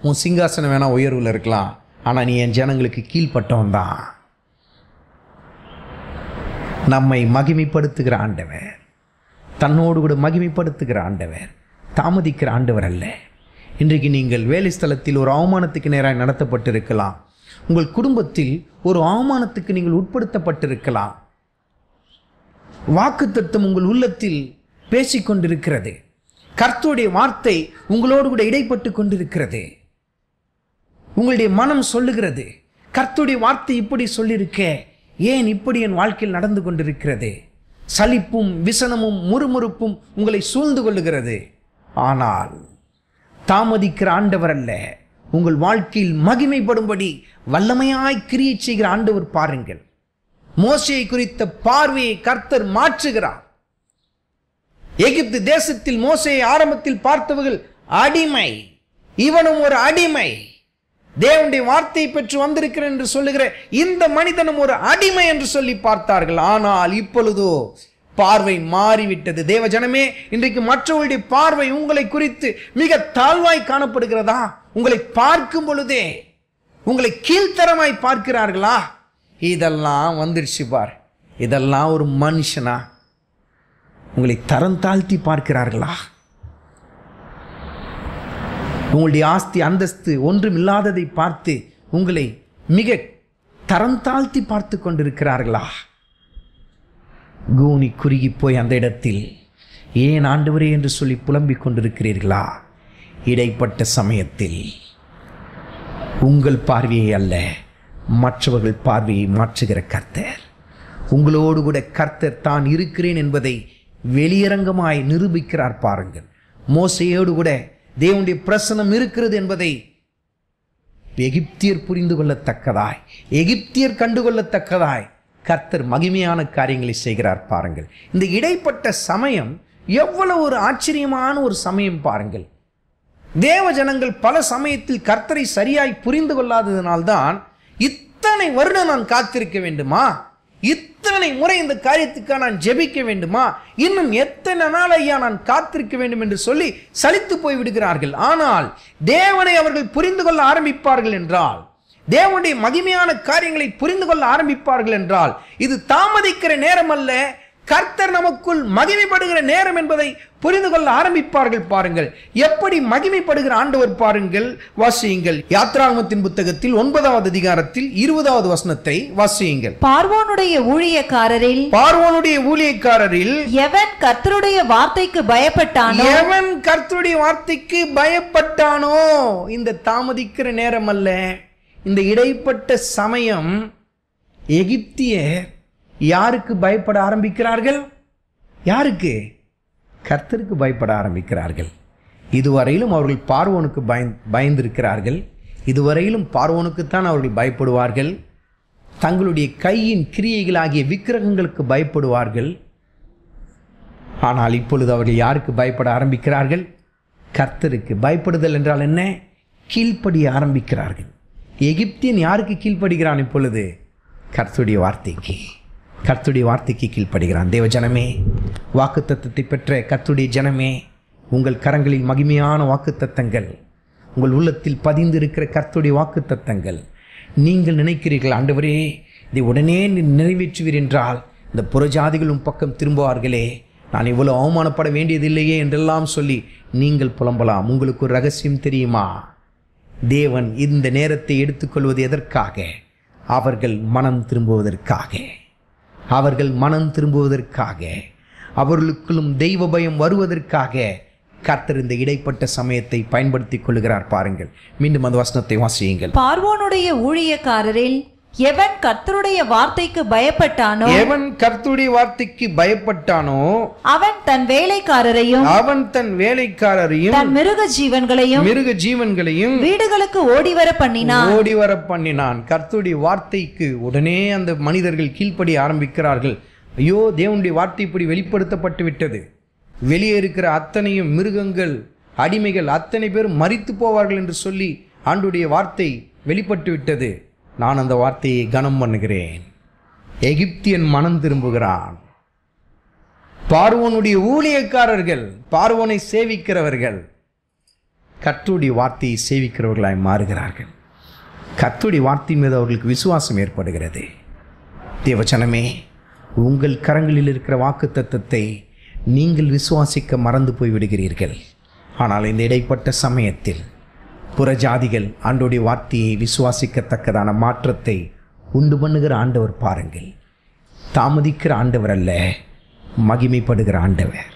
உன் சிங்காசனம் வேணால் உயர்வில் இருக்கலாம் ஆனால் நீ என் ஜனங்களுக்கு கீழ்ப்பட்டவன் தான் நம்மை மகிமைப்படுத்துகிற ஆண்டவர் தன்னோடு கூட மகிமைப்படுத்துகிற ஆண்டவர் தாமதிக்கிற ஆண்டவர் அல்ல இன்றைக்கு நீங்கள் வேலை ஸ்தலத்தில் ஒரு அவமானத்துக்கு நேராக நடத்தப்பட்டிருக்கலாம் உங்கள் குடும்பத்தில் ஒரு அவமானத்துக்கு நீங்கள் உட்படுத்தப்பட்டிருக்கலாம் வாக்கு உங்கள் உள்ளத்தில் பேசிக்கொண்டிருக்கிறது கர்த்தருடைய வார்த்தை உங்களோடு கூட இடைப்பட்டு கொண்டிருக்கிறது உங்களுடைய மனம் சொல்லுகிறது கர்த்துடைய வார்த்தை இப்படி சொல்லியிருக்கேன் ஏன் இப்படி என் வாழ்க்கையில் நடந்து கொண்டிருக்கிறது சலிப்பும் விசனமும் முறுமுறுப்பும் உங்களை சூழ்ந்து கொள்ளுகிறது ஆனால் தாமதிக்கிற ஆண்டவர் அல்ல உங்கள் வாழ்க்கையில் மகிமைப்படும்படி வல்லமையாய் கிரியை செய்கிற ஆண்டவர் பாருங்கள் மோசையை குறித்த பார்வையை கர்த்தர் மாற்றுகிறார் எகிப்து தேசத்தில் மோசையை ஆரம்பத்தில் பார்த்தவர்கள் அடிமை இவனும் ஒரு அடிமை தேவனுடைய வார்த்தையை பெற்று வந்திருக்கிறேன் என்று சொல்லுகிற இந்த மனிதனும் ஒரு அடிமை என்று சொல்லி பார்த்தார்கள் ஆனால் இப்பொழுதோ பார்வை மாறிவிட்டது தேவ ஜனமே இன்றைக்கு மற்றவருடைய பார்வை உங்களை குறித்து மிக தாழ்வாய் காணப்படுகிறதா உங்களை பார்க்கும் பொழுதே உங்களை கீழ்த்தரமாய் பார்க்கிறார்களா இதெல்லாம் வந்துருச்சு பார் இதெல்லாம் ஒரு மனுஷனா உங்களை தரம் தாழ்த்தி பார்க்கிறார்களா உங்களுடைய ஆஸ்தி அந்தஸ்து ஒன்றும் இல்லாததை பார்த்து உங்களை மிக தரம் தாழ்த்தி பார்த்து கொண்டிருக்கிறார்களா கூனி குறுகி போய் அந்த இடத்தில் ஏன் ஆண்டவரே என்று சொல்லி புலம்பிக் கொண்டிருக்கிறீர்களா இடைப்பட்ட சமயத்தில் உங்கள் பார்வையை அல்ல மற்றவர்கள் பார்வையை மாற்றுகிற கர்த்தர் உங்களோடு கூட கர்த்தர் தான் இருக்கிறேன் என்பதை வெளியரங்கமாய் நிரூபிக்கிறார் பாருங்கள் மோசையோடு கூட தேவனுடைய பிரசனம் இருக்கிறது என்பதை எகிப்தியர் புரிந்து கொள்ளத்தக்கதாய் எகிப்தியர் கண்டுகொள்ளத்தக்கதாய் கர்த்தர் மகிமையான காரியங்களை செய்கிறார் பாருங்கள் இந்த இடைப்பட்ட சமயம் எவ்வளவு ஒரு ஆச்சரியமான ஒரு சமயம் பாருங்கள் தேவ ஜனங்கள் பல சமயத்தில் கர்த்தரை சரியாய் புரிந்து கொள்ளாததினால்தான் இத்தனை வருடம் நான் காத்திருக்க வேண்டுமா இத்தனை முறை இந்த காரியத்துக்காக நான் ஜெபிக்க வேண்டுமா இன்னும் எத்தனை நாள் ஐயா நான் காத்திருக்க வேண்டும் என்று சொல்லி சலித்து போய் விடுகிறார்கள் ஆனால் தேவனை அவர்கள் புரிந்து கொள்ள ஆரம்பிப்பார்கள் என்றால் தேவனுடைய மகிமையான காரியங்களை புரிந்து கொள்ள ஆரம்பிப்பார்கள் என்றால் இது தாமதிக்கிற நேரம் அல்ல கர்த்தர் நமக்குள் மகிமைப்படுகிற நேரம் என்பதை புரிந்து கொள்ள ஆரம்பிப்பார்கள் பாருங்கள் எப்படி மகிமைப்படுகிற ஆண்டவர் பாருங்கள் வாசியுங்கள் யாத்ராமத்தின் புத்தகத்தில் ஒன்பதாவது அதிகாரத்தில் இருபதாவது வசனத்தை வாசியுங்கள் பார்வோனுடைய ஊழியக்காரரில் பார்வோனுடைய ஊழியக்காரரில் எவன் கர்த்தருடைய வார்த்தைக்கு பயப்பட்டானோ எவன் கர்த்தருடைய வார்த்தைக்கு பயப்பட்டானோ இந்த தாமதிக்கிற நேரம் அல்ல இந்த இடைப்பட்ட சமயம் எகிப்தியர் யாருக்கு பயப்பட ஆரம்பிக்கிறார்கள் யாருக்கு கர்த்தருக்கு பயப்பட ஆரம்பிக்கிறார்கள் இதுவரையிலும் அவர்கள் பார்வோனுக்கு பய பயந்திருக்கிறார்கள் இதுவரையிலும் பார்வோனுக்குத்தான் அவர்கள் பயப்படுவார்கள் தங்களுடைய கையின் கிரியைகளாகிய விக்கிரகங்களுக்கு பயப்படுவார்கள் ஆனால் இப்பொழுது அவர்கள் யாருக்கு பயப்பட ஆரம்பிக்கிறார்கள் கர்த்தருக்கு பயப்படுதல் என்றால் என்ன கீழ்ப்படிய ஆரம்பிக்கிறார்கள் எகிப்தியன் யாருக்கு கீழ்ப்படுகிறான் இப்பொழுது கர்த்தருடைய வார்த்தைக்கு கர்த்துடைய வார்த்தைக்கு கீழ்ப்படுகிறான் தேவ ஜனமே வாக்கு தத்துவத்தை பெற்ற கர்த்துடைய ஜனமே உங்கள் கரங்களில் மகிமையான வாக்கு தத்தங்கள் உங்கள் உள்ளத்தில் பதிந்திருக்கிற கர்த்துடைய வாக்கு தத்தங்கள் நீங்கள் நினைக்கிறீர்கள் ஆண்டவரே இதை உடனே நிறைவேற்றுவீர் என்றால் இந்த புறஜாதிகளும் பக்கம் திரும்புவார்களே நான் இவ்வளோ அவமானப்பட வேண்டியதில்லையே என்றெல்லாம் சொல்லி நீங்கள் புலம்பலாம் உங்களுக்கு ஒரு ரகசியம் தெரியுமா தேவன் இந்த நேரத்தை எடுத்துக்கொள்வது எதற்காக அவர்கள் மனம் திரும்புவதற்காக அவர்கள் மனம் திரும்புவதற்காக அவர்களுக்குள்ளும் தெய்வ பயம் வருவதற்காக கர்த்தர் இந்த இடைப்பட்ட சமயத்தை பயன்படுத்திக் கொள்கிறார் பாருங்கள் மீண்டும் அந்த வசனத்தை வாசியுங்கள் பார்வோனுடைய ஊழியக்காரரில் எவன் கர்த்தருடைய வார்த்தைக்கு பயப்பட்டானோ எவன் கர்த்தருடைய வார்த்தைக்கு பயப்பட்டானோ அவன் தன் வேலைக்காரரையும் அவன் தன் வேலைக்காரரையும் தன் மிருக ஜீவன்களையும் மிருக ஜீவன்களையும் வீடுகளுக்கு ஓடி வர பண்ணினான் ஓடி வர பண்ணினான் கர்த்தருடைய வார்த்தைக்கு உடனே அந்த மனிதர்கள் கீழ்ப்படி ஆரம்பிக்கிறார்கள் ஐயோ தேவனுடைய வார்த்தை இப்படி வெளிப்படுத்தப்பட்டு விட்டது வெளியே இருக்கிற அத்தனையும் மிருகங்கள் அடிமைகள் அத்தனை பேரும் மறித்து போவார்கள் என்று சொல்லி ஆண்டுடைய வார்த்தை வெளிப்பட்டு விட்டது நான் அந்த வார்த்தையை கனம் பண்ணுகிறேன் எகிப்தியன் மனம் திரும்புகிறான் பார்வனுடைய ஊழியக்காரர்கள் பார்வோனை சேவிக்கிறவர்கள் கத்துடைய வார்த்தையை சேவிக்கிறவர்களாய் மாறுகிறார்கள் கத்துடைய வார்த்தை மீது அவர்களுக்கு விசுவாசம் ஏற்படுகிறது தேவச்சனமே உங்கள் கரங்களில் இருக்கிற வாக்கு தத்துவத்தை நீங்கள் விசுவாசிக்க மறந்து போய்விடுகிறீர்கள் ஆனால் இந்த இடைப்பட்ட சமயத்தில் புற ஜாதிகள் ஆண்டோடைய வார்த்தையை விசுவாசிக்கத்தக்கதான மாற்றத்தை உண்டு பண்ணுகிற ஆண்டவர் பாருங்கள் தாமதிக்கிற ஆண்டவர் அல்ல மகிமைப்படுகிற ஆண்டவர்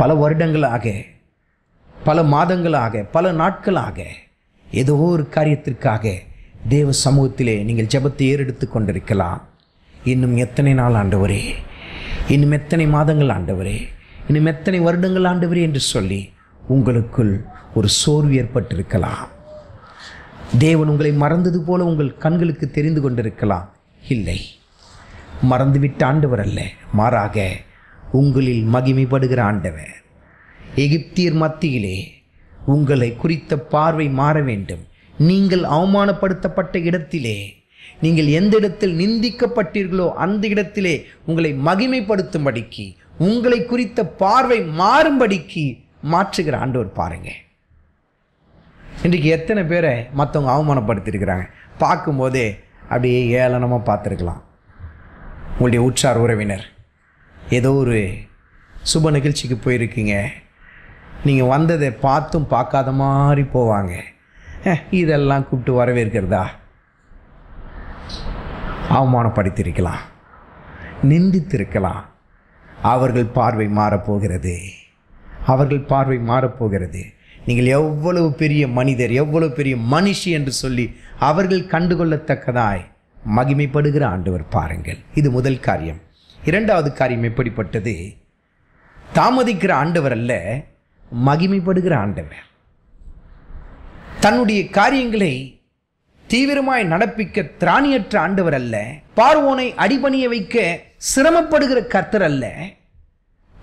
பல வருடங்களாக பல மாதங்களாக பல நாட்களாக ஏதோ ஒரு காரியத்திற்காக தேவ சமூகத்திலே நீங்கள் ஜபத்தை ஏறெடுத்து கொண்டிருக்கலாம் இன்னும் எத்தனை நாள் ஆண்டவரே இன்னும் எத்தனை மாதங்கள் ஆண்டவரே இன்னும் எத்தனை வருடங்கள் ஆண்டவரே என்று சொல்லி உங்களுக்குள் ஒரு சோர்வு ஏற்பட்டிருக்கலாம் தேவன் உங்களை மறந்தது போல உங்கள் கண்களுக்கு தெரிந்து கொண்டிருக்கலாம் இல்லை மறந்துவிட்ட ஆண்டவர் அல்ல மாறாக உங்களில் மகிமைப்படுகிற ஆண்டவர் எகிப்தியர் மத்தியிலே உங்களை குறித்த பார்வை மாற வேண்டும் நீங்கள் அவமானப்படுத்தப்பட்ட இடத்திலே நீங்கள் எந்த இடத்தில் நிந்திக்கப்பட்டீர்களோ அந்த இடத்திலே உங்களை மகிமைப்படுத்தும்படிக்கு உங்களை குறித்த பார்வை மாறும்படிக்கு மாற்றுகிற ஆண்டவர் பாருங்கள் இன்றைக்கி எத்தனை பேரை மற்றவங்க அவமானப்படுத்திருக்கிறாங்க பார்க்கும்போதே அப்படியே ஏளனமாக பார்த்துருக்கலாம் உங்களுடைய உற்சார் உறவினர் ஏதோ ஒரு சுப நிகழ்ச்சிக்கு போயிருக்கீங்க நீங்கள் வந்ததை பார்த்தும் பார்க்காத மாதிரி போவாங்க இதெல்லாம் கூப்பிட்டு வரவேற்கிறதா அவமானப்படுத்தியிருக்கலாம் நிந்தித்திருக்கலாம் அவர்கள் பார்வை மாறப்போகிறது அவர்கள் பார்வை மாறப்போகிறது நீங்கள் எவ்வளவு பெரிய மனிதர் எவ்வளவு பெரிய மனுஷி என்று சொல்லி அவர்கள் கண்டுகொள்ளத்தக்கதாய் மகிமைப்படுகிற ஆண்டவர் பாருங்கள் இது முதல் காரியம் இரண்டாவது காரியம் எப்படிப்பட்டது தாமதிக்கிற ஆண்டவர் அல்ல மகிமைப்படுகிற ஆண்டவர் தன்னுடைய காரியங்களை தீவிரமாய் நடப்பிக்க திராணியற்ற ஆண்டவர் அல்ல பார்வோனை அடிபணிய வைக்க சிரமப்படுகிற கர்த்தர் அல்ல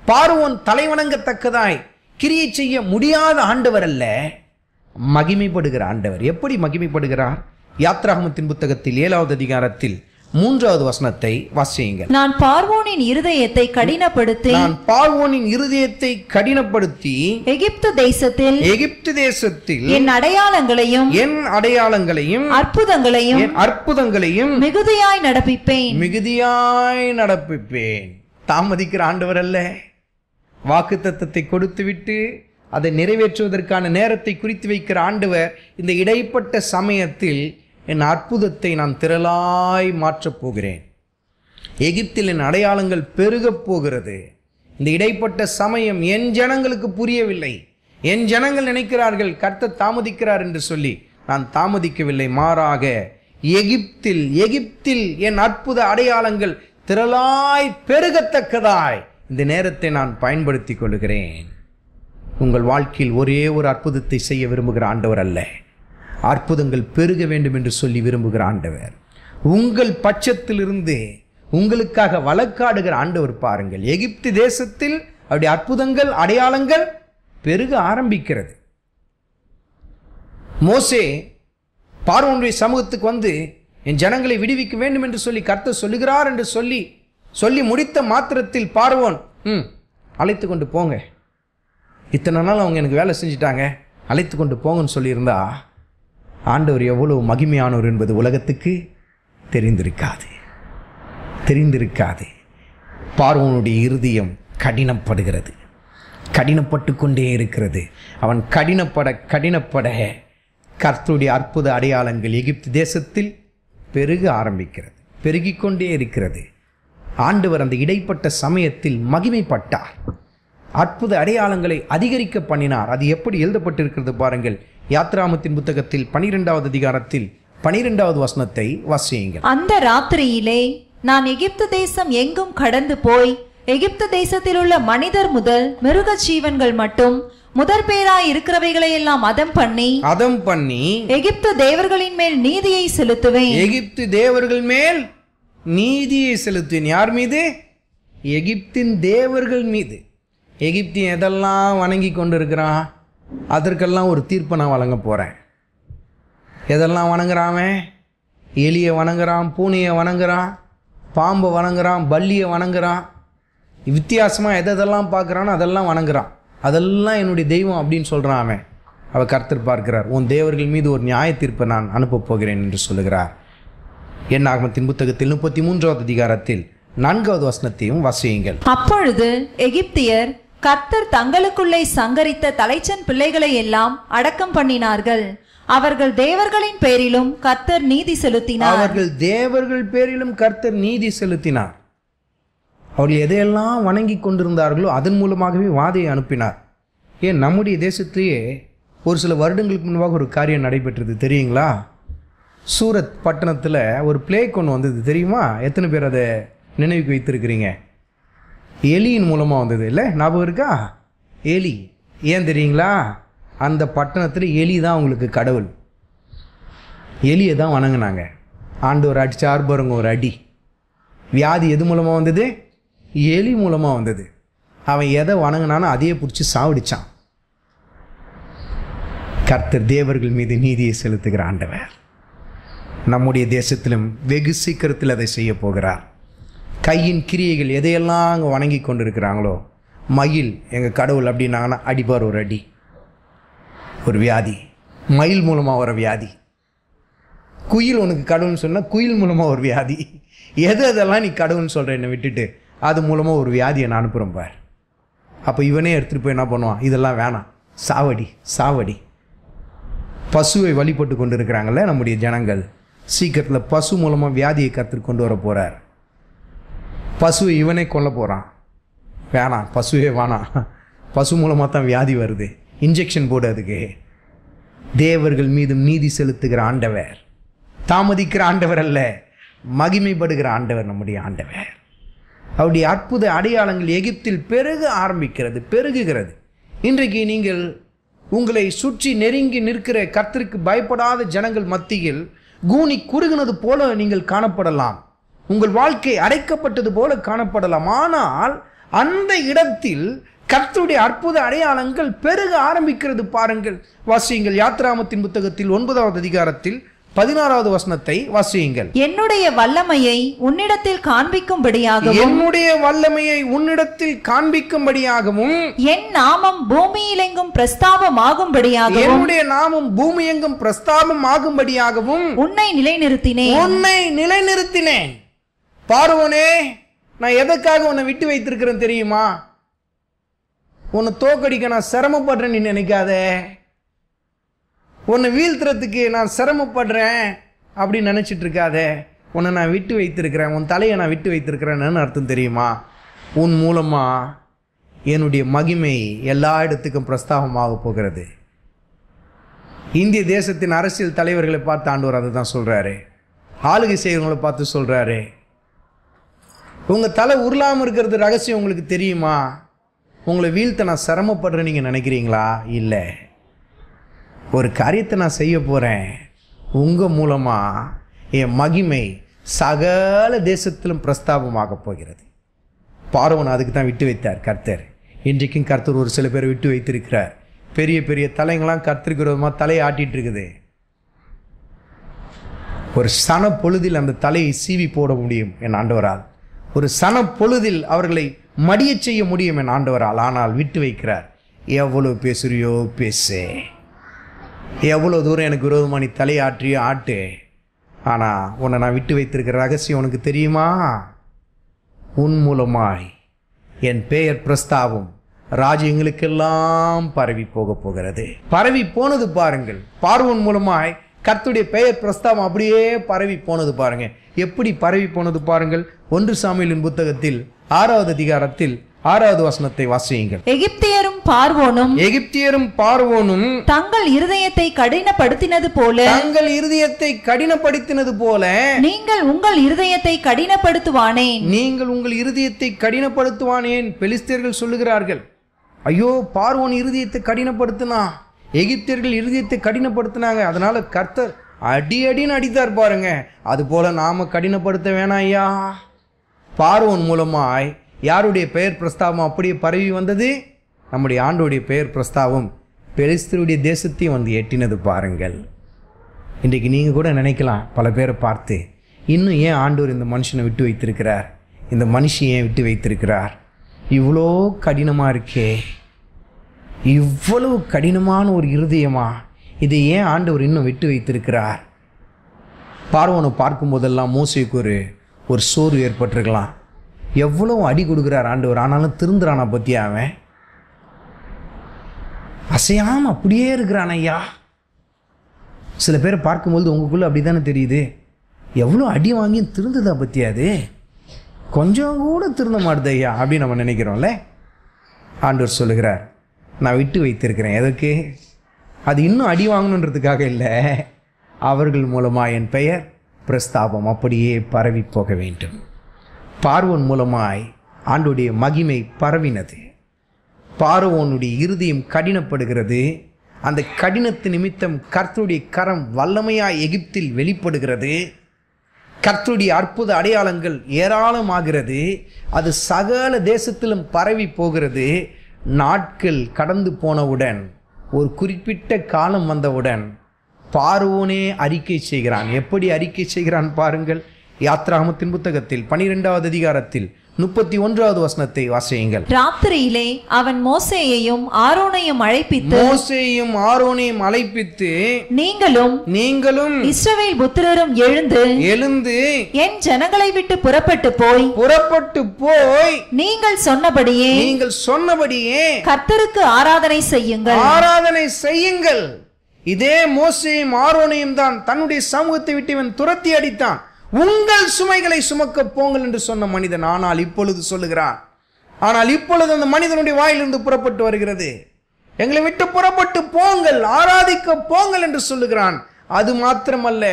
பார்வோன் தலைவணங்கத்தக்கதாய் கிரியை செய்ய முடியாத ஆண்டவர் அல்ல மகிமைப்படுகிற ஆண்டவர் எப்படி மகிமைப்படுகிறார் யாத்ராகமத்தின் புத்தகத்தில் ஏழாவது அதிகாரத்தில் மூன்றாவது வசனத்தை வாசியுங்கள் நான் பார்வோனின் இருதயத்தை கடினப்படுத்தி நான் பார்வோனின் இருதயத்தை கடினப்படுத்தி எகிப்து தேசத்தில் எகிப்து தேசத்தில் என் அடையாளங்களையும் என் அடையாளங்களையும் அற்புதங்களையும் அற்புதங்களையும் மிகுதியாய் நடப்பிப்பேன் மிகுதியாய் நடப்பிப்பேன் தாமதிக்கிற ஆண்டவர் அல்ல வாக்குத்தத்தத்தை கொடுத்துவிட்டு அதை நிறைவேற்றுவதற்கான நேரத்தை குறித்து வைக்கிற ஆண்டவர் இந்த இடைப்பட்ட சமயத்தில் என் அற்புதத்தை நான் திரளாய் மாற்றப் போகிறேன் எகிப்தில் என் அடையாளங்கள் பெருகப் போகிறது இந்த இடைப்பட்ட சமயம் என் ஜனங்களுக்கு புரியவில்லை என் ஜனங்கள் நினைக்கிறார்கள் கர்த்த தாமதிக்கிறார் என்று சொல்லி நான் தாமதிக்கவில்லை மாறாக எகிப்தில் எகிப்தில் என் அற்புத அடையாளங்கள் திரளாய் பெருகத்தக்கதாய் இந்த நேரத்தை நான் பயன்படுத்தி கொள்கிறேன் உங்கள் வாழ்க்கையில் ஒரே ஒரு அற்புதத்தை செய்ய விரும்புகிற ஆண்டவர் அல்ல அற்புதங்கள் பெருக வேண்டும் என்று சொல்லி விரும்புகிற ஆண்டவர் உங்கள் பட்சத்திலிருந்து உங்களுக்காக வழக்காடுகிற ஆண்டவர் பாருங்கள் எகிப்து தேசத்தில் அப்படி அற்புதங்கள் அடையாளங்கள் பெருக ஆரம்பிக்கிறது மோசே பார்வனுடைய சமூகத்துக்கு வந்து என் ஜனங்களை விடுவிக்க வேண்டும் என்று சொல்லி கர்த்த சொல்லுகிறார் என்று சொல்லி சொல்லி முடித்த மாத்திரத்தில் பார்வோன் ம் அழைத்து கொண்டு போங்க இத்தனை நாள் அவங்க எனக்கு வேலை செஞ்சிட்டாங்க அழைத்து கொண்டு போங்கன்னு சொல்லியிருந்தா ஆண்டவர் எவ்வளவு மகிமையானவர் என்பது உலகத்துக்கு தெரிந்திருக்காது தெரிந்திருக்காது பார்வனுடைய இருதயம் கடினப்படுகிறது கடினப்பட்டு கொண்டே இருக்கிறது அவன் கடினப்பட கடினப்பட கர்த்தருடைய அற்புத அடையாளங்கள் எகிப்து தேசத்தில் பெருக ஆரம்பிக்கிறது பெருகிக்கொண்டே இருக்கிறது ஆண்டவர் அந்த இடைப்பட்ட சமயத்தில் மகிமைப்பட்டார் அற்புத அடையாளங்களை அதிகரிக்க பண்ணினார் அது எப்படி எழுதப்பட்டிருக்கிறது பாருங்கள் யாத்ராமத்தின் புத்தகத்தில் பனிரெண்டாவது அதிகாரத்தில் பனிரெண்டாவது வசனத்தை வாசியுங்கள் அந்த ராத்திரியிலே நான் எகிப்து தேசம் எங்கும் கடந்து போய் எகிப்து தேசத்தில் உள்ள மனிதர் முதல் மிருக ஜீவன்கள் மட்டும் முதற் பேராய் இருக்கிறவைகளை எல்லாம் அதம் பண்ணி அதம் பண்ணி எகிப்து தேவர்களின் மேல் நீதியை செலுத்துவேன் எகிப்து தேவர்கள் மேல் நீதியை செலுத்தின் யார் மீது எகிப்தின் தேவர்கள் மீது எகிப்தின் எதெல்லாம் வணங்கி கொண்டு இருக்கிறான் அதற்கெல்லாம் ஒரு தீர்ப்பை நான் வழங்க போகிறேன் எதெல்லாம் வணங்குறாமே எலியை வணங்குறான் பூனையை வணங்குறான் பாம்பை வணங்குறான் பல்லியை வணங்குறான் வித்தியாசமாக எதெல்லாம் பார்க்குறானோ அதெல்லாம் வணங்குறான் அதெல்லாம் என்னுடைய தெய்வம் அப்படின்னு சொல்கிறான் அவன் அவள் கருத்து பார்க்கிறார் உன் தேவர்கள் மீது ஒரு நியாய தீர்ப்பை நான் அனுப்பப் போகிறேன் என்று சொல்லுகிறார் என் ஆகமத்தின் புத்தகத்தில் முப்பத்தி மூன்றாவது அதிகாரத்தில் நான்காவது வசனத்தையும் வாசியுங்கள் அப்பொழுது எகிப்தியர் கர்த்தர் தங்களுக்குள்ளே சங்கரித்த தலைச்சன் பிள்ளைகளை எல்லாம் அடக்கம் பண்ணினார்கள் அவர்கள் தேவர்களின் பேரிலும் கர்த்தர் நீதி செலுத்தினார் அவர்கள் தேவர்கள் பேரிலும் கர்த்தர் நீதி செலுத்தினார் அவர்கள் எதையெல்லாம் வணங்கி கொண்டிருந்தார்களோ அதன் மூலமாகவே வாதையை அனுப்பினார் ஏன் நம்முடைய தேசத்திலேயே ஒரு சில வருடங்களுக்கு முன்பாக ஒரு காரியம் நடைபெற்றது தெரியுங்களா சூரத் பட்டணத்தில் ஒரு பிளேக் ஒன்று வந்தது தெரியுமா எத்தனை பேர் அதை நினைவுக்கு வைத்திருக்கிறீங்க எலியின் மூலமாக வந்தது இல்லை ஞாபகம் இருக்கா எலி ஏன் தெரியுங்களா அந்த பட்டணத்தில் எலி தான் அவங்களுக்கு கடவுள் எலியை தான் வணங்கினாங்க ஆண்டு ஒரு அடி சார்பருங்க ஒரு அடி வியாதி எது மூலமாக வந்தது எலி மூலமாக வந்தது அவன் எதை வணங்கினானோ அதையே பிடிச்சி சாவடித்தான் கர்த்தர் தேவர்கள் மீது நீதியை செலுத்துகிற ஆண்டவர் நம்முடைய தேசத்திலும் வெகு சீக்கிரத்தில் அதை செய்ய போகிறார் கையின் கிரியைகள் எதையெல்லாம் அங்கே வணங்கி கொண்டு இருக்கிறாங்களோ மயில் எங்கள் கடவுள் அப்படின்னாங்கன்னா அடிப்பார் ஒரு அடி ஒரு வியாதி மயில் மூலமாக வர வியாதி குயில் உனக்கு கடவுள்னு சொன்னால் குயில் மூலமாக ஒரு வியாதி எது அதெல்லாம் நீ கடவுள்னு சொல்கிற என்னை விட்டுட்டு அது மூலமாக ஒரு வியாதியை நான் அனுப்புகிறேன் பார் அப்போ இவனே எடுத்துகிட்டு போய் என்ன பண்ணுவான் இதெல்லாம் வேணாம் சாவடி சாவடி பசுவை வழிபட்டு கொண்டு இருக்கிறாங்கள்ல நம்முடைய ஜனங்கள் சீக்கிரத்தில் பசு மூலமாக வியாதியை கற்றுக்கு கொண்டு வர போகிறார் பசு இவனே கொல்ல போகிறான் வேணாம் பசுவே வேணாம் பசு மூலமாக தான் வியாதி வருது இன்ஜெக்ஷன் போடு அதுக்கு தேவர்கள் மீதும் நீதி செலுத்துகிற ஆண்டவர் தாமதிக்கிற ஆண்டவர் அல்ல மகிமைப்படுகிற ஆண்டவர் நம்முடைய ஆண்டவர் அவருடைய அற்புத அடையாளங்கள் எகிப்தில் பெருக ஆரம்பிக்கிறது பெருகுகிறது இன்றைக்கு நீங்கள் உங்களை சுற்றி நெருங்கி நிற்கிற கத்திற்கு பயப்படாத ஜனங்கள் மத்தியில் கூனி குறுகினது போல நீங்கள் காணப்படலாம் உங்கள் வாழ்க்கை அடைக்கப்பட்டது போல காணப்படலாம் ஆனால் அந்த இடத்தில் கர்த்தருடைய அற்புத அடையாளங்கள் பெருக ஆரம்பிக்கிறது பாருங்கள் வாசியுங்கள் யாத்ராமத்தின் புத்தகத்தில் ஒன்பதாவது அதிகாரத்தில் பதினாறாவது வசனத்தை வாசியுங்கள் என்னுடைய வல்லமையை உன்னிடத்தில் காண்பிக்கும்படியாகவும் என்னுடைய வல்லமையை உன்னிடத்தில் காண்பிக்கும்படியாகவும் என் நாமம் பூமியிலெங்கும் பிரஸ்தாபமாகும்படியாகவும் என்னுடைய நாமம் பூமியெங்கும் பிரஸ்தாபம் ஆகும்படியாகவும் உன்னை நிலைநிறுத்தினேன் உன்னை நிலைநிறுத்தினேன் பார்வோனே நான் எதற்காக உன்னை விட்டு வைத்திருக்கிறேன் தெரியுமா உன்னை தோக்கடிக்க நான் சிரமப்படுறேன்னு நினைக்காதே உன்னை வீழ்த்துறதுக்கு நான் சிரமப்படுறேன் அப்படின்னு நினச்சிட்டு இருக்காத உன்னை நான் விட்டு வைத்திருக்கிறேன் உன் தலையை நான் விட்டு வைத்திருக்கிறேன்னு அர்த்தம் தெரியுமா உன் மூலமாக என்னுடைய மகிமை எல்லா இடத்துக்கும் பிரஸ்தாபமாக போகிறது இந்திய தேசத்தின் அரசியல் தலைவர்களை பார்த்து ஆண்டவர் அதை தான் சொல்கிறாரு ஆளுகை செய்கிறவங்களை பார்த்து சொல்கிறாரு உங்கள் தலை உருளாமல் இருக்கிறது ரகசியம் உங்களுக்கு தெரியுமா உங்களை வீழ்த்த நான் சிரமப்படுறேன்னு நீங்கள் நினைக்கிறீங்களா இல்லை ஒரு காரியத்தை நான் செய்ய போகிறேன் உங்கள் மூலமாக என் மகிமை சகல தேசத்திலும் பிரஸ்தாபமாக போகிறது பார்வன் அதுக்கு தான் விட்டு வைத்தார் கர்த்தர் இன்றைக்கும் கர்த்தர் ஒரு சில பேர் விட்டு வைத்திருக்கிறார் பெரிய பெரிய தலைங்களாம் கர்த்தருக்கு தலையை ஆட்டிகிட்டு இருக்குது ஒரு சன பொழுதில் அந்த தலையை சீவி போட முடியும் என் ஆண்டவரால் ஒரு சன பொழுதில் அவர்களை மடியச் செய்ய முடியும் என் ஆண்டவரால் ஆனால் விட்டு வைக்கிறார் எவ்வளோ பேசுறியோ பேசு எவ்வளோ தூரம் எனக்கு விரோதமானி நீ தலையாற்றியோ ஆட்டு ஆனால் உன்னை நான் விட்டு வைத்திருக்கிற ரகசியம் உனக்கு தெரியுமா உன் மூலமாய் என் பெயர் பிரஸ்தாபம் ராஜ்யங்களுக்கெல்லாம் பரவி போக போகிறது பரவி போனது பாருங்கள் பார்வன் மூலமாய் கர்த்துடைய பெயர் பிரஸ்தாபம் அப்படியே பரவி போனது பாருங்கள் எப்படி பரவி போனது பாருங்கள் ஒன்று சாமியலின் புத்தகத்தில் ஆறாவது அதிகாரத்தில் ஆறாவது வசனத்தை வாசியுங்கள் எகிப்தியரும் பார்வோனும் எகிப்தியரும் பார்வோனும் தங்கள் இருதயத்தை கடினப்படுத்தினது போல தங்கள் இருதயத்தை கடினப்படுத்தினது போல நீங்கள் உங்கள் இருதயத்தை கடினப்படுத்துவானேன் நீங்கள் உங்கள் இருதயத்தை கடினப்படுத்துவானேன் பெலிஸ்தியர்கள் சொல்லுகிறார்கள் ஐயோ பார்வோன் இருதயத்தை கடினப்படுத்தினா எகிப்தியர்கள் இருதயத்தை கடினப்படுத்தினாங்க அதனால கர்த்தர் அடி அடின்னு அடித்தார் பாருங்க போல நாம கடினப்படுத்த வேணாம் ஐயா பார்வோன் மூலமாய் யாருடைய பெயர் பிரஸ்தாபம் அப்படியே பரவி வந்தது நம்முடைய ஆண்டோடைய பெயர் பிரஸ்தாபம் பெலிஸ்தருடைய தேசத்தையும் வந்து எட்டினது பாருங்கள் இன்றைக்கு நீங்கள் கூட நினைக்கலாம் பல பேரை பார்த்து இன்னும் ஏன் ஆண்டோர் இந்த மனுஷனை விட்டு வைத்திருக்கிறார் இந்த மனுஷன் ஏன் விட்டு வைத்திருக்கிறார் இவ்வளோ கடினமாக இருக்கே இவ்வளவு கடினமான ஒரு இருதயமா இதை ஏன் ஆண்டவர் இன்னும் விட்டு வைத்திருக்கிறார் பார்வனை பார்க்கும்போதெல்லாம் மோசைக்கு ஒரு ஒரு சோர்வு ஏற்பட்டிருக்கலாம் எவ்வளோ அடி கொடுக்குறார் ஆண்டவர் ஆனாலும் திருந்துறானா பற்றி அவன் அசையாமல் அப்படியே இருக்கிறான் ஐயா சில பேரை பார்க்கும்போது உங்களுக்குள்ளே அப்படி தானே தெரியுது எவ்வளோ அடி வாங்கியும் திருந்ததா பற்றியாது அது கொஞ்சம் கூட திருந்த மாட்டுது ஐயா அப்படின்னு நம்ம நினைக்கிறோம்ல ஆண்டவர் சொல்லுகிறார் நான் விட்டு வைத்திருக்கிறேன் எதுக்கு அது இன்னும் அடி வாங்கணுன்றதுக்காக இல்லை அவர்கள் மூலமாக என் பெயர் பிரஸ்தாபம் அப்படியே பரவி போக வேண்டும் பார்வன் மூலமாய் ஆண்டுடைய மகிமை பரவினது பார்வோனுடைய இறுதியும் கடினப்படுகிறது அந்த கடினத்து நிமித்தம் கர்த்தருடைய கரம் வல்லமையாய் எகிப்தில் வெளிப்படுகிறது கர்த்தருடைய அற்புத அடையாளங்கள் ஏராளமாகிறது அது சகல தேசத்திலும் பரவி போகிறது நாட்கள் கடந்து போனவுடன் ஒரு குறிப்பிட்ட காலம் வந்தவுடன் பார்வோனே அறிக்கை செய்கிறான் எப்படி அறிக்கை செய்கிறான் பாருங்கள் யாத்ராமத்தின் புத்தகத்தில் பனிரெண்டாவது அதிகாரத்தில் முப்பத்தி ஒன்றாவது வசனத்தை வாசியுங்கள் ராத்திரியிலே அவன் மோசேயையும் ஆரோனையும் அழைப்பித்து மோசேயும் ஆரோனையும் அழைப்பித்து நீங்களும் நீங்களும் இஸ்ரவேல் புத்திரரும் எழுந்து எழுந்து என் ஜனங்களை விட்டு புறப்பட்டு போய் புறப்பட்டு போய் நீங்கள் சொன்னபடியே நீங்கள் சொன்னபடியே கர்த்தருக்கு ஆராதனை செய்யுங்கள் ஆராதனை செய்யுங்கள் இதே மோசையும் ஆரோனையும் தான் தன்னுடைய சமூகத்தை விட்டு இவன் துரத்தி அடித்தான் உங்கள் சுமைகளை சுமக்க போங்கள் என்று சொன்ன மனிதன் ஆனால் இப்பொழுது சொல்லுகிறான் ஆனால் இப்பொழுது அந்த மனிதனுடைய வாயிலிருந்து புறப்பட்டு வருகிறது எங்களை விட்டு புறப்பட்டு போங்கள் ஆராதிக்க போங்கள் என்று சொல்லுகிறான் அது மாத்திரமல்ல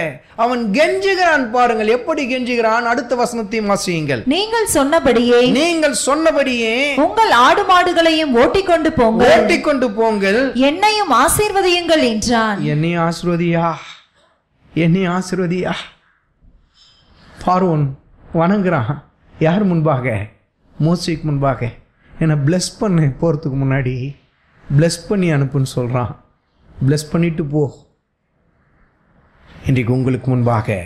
அவன் கெஞ்சுகிறான் பாருங்கள் எப்படி கெஞ்சுகிறான் அடுத்த வசனத்தையும் வாசியுங்கள் நீங்கள் சொன்னபடியே நீங்கள் சொன்னபடியே உங்கள் ஆடு மாடுகளையும் ஓட்டிக்கொண்டு போங்கள் ஓட்டிக்கொண்டு போங்கள் என்னையும் ஆசீர்வதியுங்கள் என்றான் என்னை ஆசிர்வதியா என்னை ஆசிர்வதியா பார்வன் வணங்குறான் யார் முன்பாக மோசிக்கு முன்பாக என்னை ப்ளஸ் பண்ணு போகிறதுக்கு முன்னாடி ப்ளஸ் பண்ணி அனுப்புன்னு சொல்கிறான் ப்ளஸ் பண்ணிட்டு போ இன்றைக்கு உங்களுக்கு முன்பாக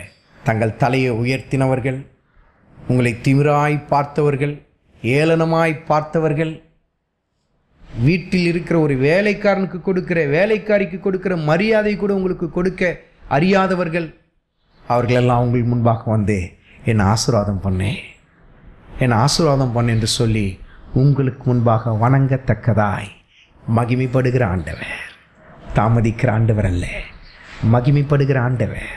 தங்கள் தலையை உயர்த்தினவர்கள் உங்களை திமிராய் பார்த்தவர்கள் ஏளனமாய் பார்த்தவர்கள் வீட்டில் இருக்கிற ஒரு வேலைக்காரனுக்கு கொடுக்கிற வேலைக்காரிக்கு கொடுக்கிற மரியாதை கூட உங்களுக்கு கொடுக்க அறியாதவர்கள் அவர்களெல்லாம் அவங்களுக்கு முன்பாக வந்து என்னை ஆசீர்வாதம் பண்ணேன் என்னை ஆசீர்வாதம் பண்ணு என்று சொல்லி உங்களுக்கு முன்பாக வணங்கத்தக்கதாய் மகிமைப்படுகிற ஆண்டவர் தாமதிக்கிற ஆண்டவர் அல்ல மகிமைப்படுகிற ஆண்டவர்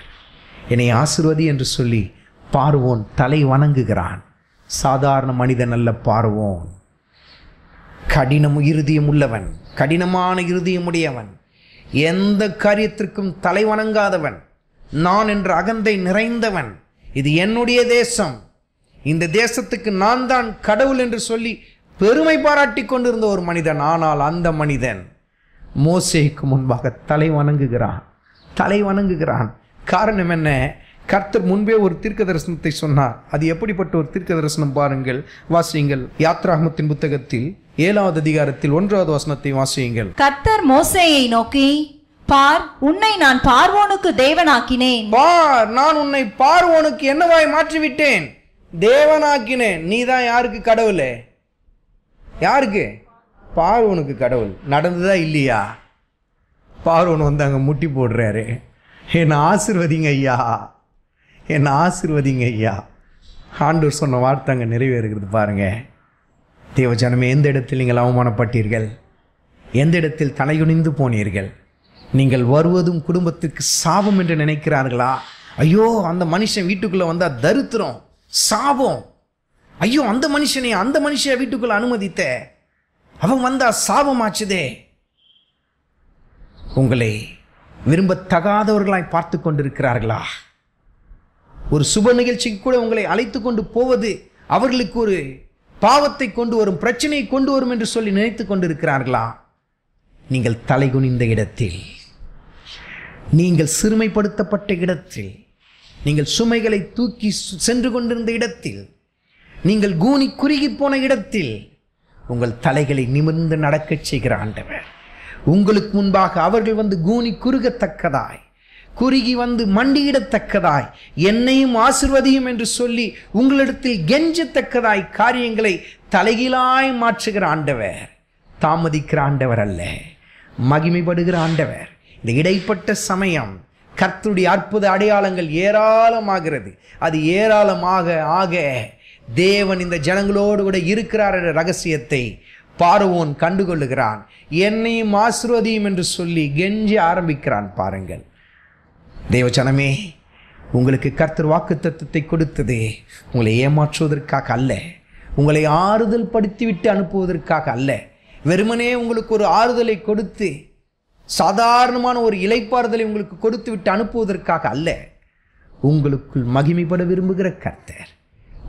என்னை ஆசிர்வதி என்று சொல்லி பார்வோன் தலை வணங்குகிறான் சாதாரண மனிதன் அல்ல பார்வோன் கடினம் இருதயம் உள்ளவன் கடினமான இறுதியமுடையவன் உடையவன் எந்த காரியத்திற்கும் தலை வணங்காதவன் நான் என்ற அகந்தை நிறைந்தவன் இது என்னுடைய தேசம் இந்த தேசத்துக்கு நான் தான் கடவுள் என்று சொல்லி பெருமை பாராட்டி கொண்டிருந்த ஒரு மனிதன் ஆனால் அந்த மனிதன் மோசைக்கு முன்பாக தலை வணங்குகிறான் தலை வணங்குகிறான் காரணம் என்ன கர்த்தர் முன்பே ஒரு தீர்க்க தரிசனத்தை சொன்னார் அது எப்படிப்பட்ட ஒரு தீர்க்க தரிசனம் பாருங்கள் வாசியுங்கள் யாத்ராமத்தின் புத்தகத்தில் ஏழாவது அதிகாரத்தில் ஒன்றாவது வசனத்தை வாசியுங்கள் கர்த்தர் மோசையை நோக்கி பார் உன்னை நான் பார்வோனுக்கு தேவனாக்கினேன் பார் நான் உன்னை பார்வோனுக்கு என்னவாய் விட்டேன் தேவனாக்கினேன் நீ தான் யாருக்கு கடவுள் யாருக்கு பார்வோனுக்கு கடவுள் நடந்ததா இல்லையா பார்வோன் வந்து அங்கே முட்டி போடுறாரு என்னை ஆசிர்வதிங்க ஐயா என்னை ஆசிர்வதிங்க ஐயா ஆண்டூர் சொன்ன வார்த்தை அங்கே நிறைவேறுகிறது பாருங்கள் தேவஜனமே எந்த இடத்தில் நீங்கள் அவமானப்பட்டீர்கள் எந்த இடத்தில் தலையுணிந்து போனீர்கள் நீங்கள் வருவதும் குடும்பத்துக்கு சாபம் என்று நினைக்கிறார்களா ஐயோ அந்த மனுஷன் வீட்டுக்குள்ளே வந்தால் தருத்திரம் சாபம் ஐயோ அந்த மனுஷனை அந்த மனுஷன் வீட்டுக்குள்ளே அனுமதித்த அவன் வந்தா சாபம் ஆச்சுதே உங்களை விரும்பத்தகாதவர்களாய் பார்த்து கொண்டிருக்கிறார்களா ஒரு சுப நிகழ்ச்சிக்கு கூட உங்களை அழைத்து கொண்டு போவது அவர்களுக்கு ஒரு பாவத்தை கொண்டு வரும் பிரச்சனையை கொண்டு வரும் என்று சொல்லி நினைத்து கொண்டிருக்கிறார்களா நீங்கள் தலைகுனிந்த இடத்தில் நீங்கள் சிறுமைப்படுத்தப்பட்ட இடத்தில் நீங்கள் சுமைகளை தூக்கி சென்று கொண்டிருந்த இடத்தில் நீங்கள் கூனி குறுகி போன இடத்தில் உங்கள் தலைகளை நிமிர்ந்து நடக்கச் செய்கிற ஆண்டவர் உங்களுக்கு முன்பாக அவர்கள் வந்து கூனி குறுகத்தக்கதாய் குறுகி வந்து மண்டியிடத்தக்கதாய் என்னையும் ஆசிர்வதியும் என்று சொல்லி உங்களிடத்தில் கெஞ்சத்தக்கதாய் காரியங்களை தலைகீழாய் மாற்றுகிற ஆண்டவர் தாமதிக்கிற ஆண்டவர் அல்ல மகிமைப்படுகிற ஆண்டவர் இந்த இடைப்பட்ட சமயம் கர்த்துடைய அற்புத அடையாளங்கள் ஏராளமாகிறது அது ஏராளமாக ஆக தேவன் இந்த ஜனங்களோடு கூட இருக்கிறார் என்ற ரகசியத்தை பார்வோன் கண்டுகொள்ளுகிறான் என்னையும் ஆசிர்வதியும் என்று சொல்லி கெஞ்சி ஆரம்பிக்கிறான் பாருங்கள் தேவச்சனமே உங்களுக்கு கர்த்தர் வாக்கு தத்துவத்தை கொடுத்தது உங்களை ஏமாற்றுவதற்காக அல்ல உங்களை ஆறுதல் படுத்திவிட்டு அனுப்புவதற்காக அல்ல வெறுமனே உங்களுக்கு ஒரு ஆறுதலை கொடுத்து சாதாரணமான ஒரு இலைப்பாறுதலை உங்களுக்கு கொடுத்து விட்டு அனுப்புவதற்காக அல்ல உங்களுக்குள் மகிமைப்பட விரும்புகிற கர்த்தர்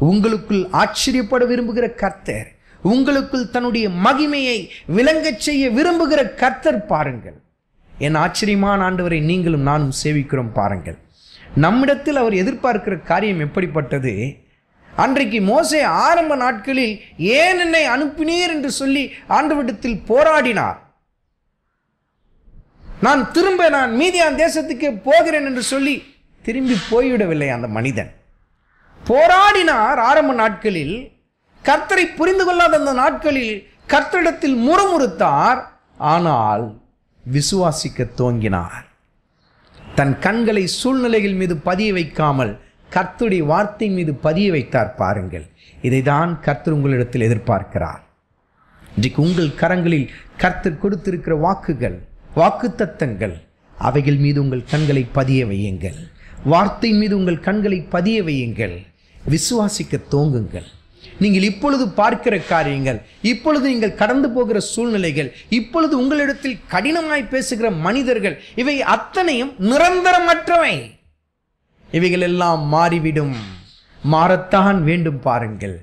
உங்களுக்குள் ஆச்சரியப்பட விரும்புகிற கர்த்தர் உங்களுக்குள் தன்னுடைய மகிமையை விளங்கச் செய்ய விரும்புகிற கர்த்தர் பாருங்கள் என் ஆச்சரியமான ஆண்டவரை நீங்களும் நானும் சேவிக்கிறோம் பாருங்கள் நம்மிடத்தில் அவர் எதிர்பார்க்கிற காரியம் எப்படிப்பட்டது அன்றைக்கு மோசே ஆரம்ப நாட்களில் ஏன் என்னை அனுப்பினீர் என்று சொல்லி ஆண்டவரிடத்தில் போராடினார் நான் திரும்ப நான் அந்த தேசத்துக்கு போகிறேன் என்று சொல்லி திரும்பி போய்விடவில்லை அந்த மனிதன் போராடினார் ஆரம்ப நாட்களில் கர்த்தரை புரிந்து கொள்ளாத அந்த நாட்களில் கர்த்தரிடத்தில் முறுமுறுத்தார் ஆனால் விசுவாசிக்க துவங்கினார் தன் கண்களை சூழ்நிலைகள் மீது பதிய வைக்காமல் கர்த்துடைய வார்த்தை மீது பதிய வைத்தார் பாருங்கள் இதை தான் கர்த்தர் உங்களிடத்தில் எதிர்பார்க்கிறார் இன்றைக்கு உங்கள் கரங்களில் கர்த்தர் கொடுத்திருக்கிற வாக்குகள் வாக்குத்தத்தங்கள் அவைகள் மீது உங்கள் கண்களை பதிய வையுங்கள் வார்த்தை மீது உங்கள் கண்களை பதிய வையுங்கள் விசுவாசிக்க தோங்குங்கள் நீங்கள் இப்பொழுது பார்க்கிற காரியங்கள் இப்பொழுது நீங்கள் கடந்து போகிற சூழ்நிலைகள் இப்பொழுது உங்களிடத்தில் கடினமாய் பேசுகிற மனிதர்கள் இவை அத்தனையும் நிரந்தரமற்றவை இவைகள் எல்லாம் மாறிவிடும் மாறத்தான் வேண்டும் பாருங்கள்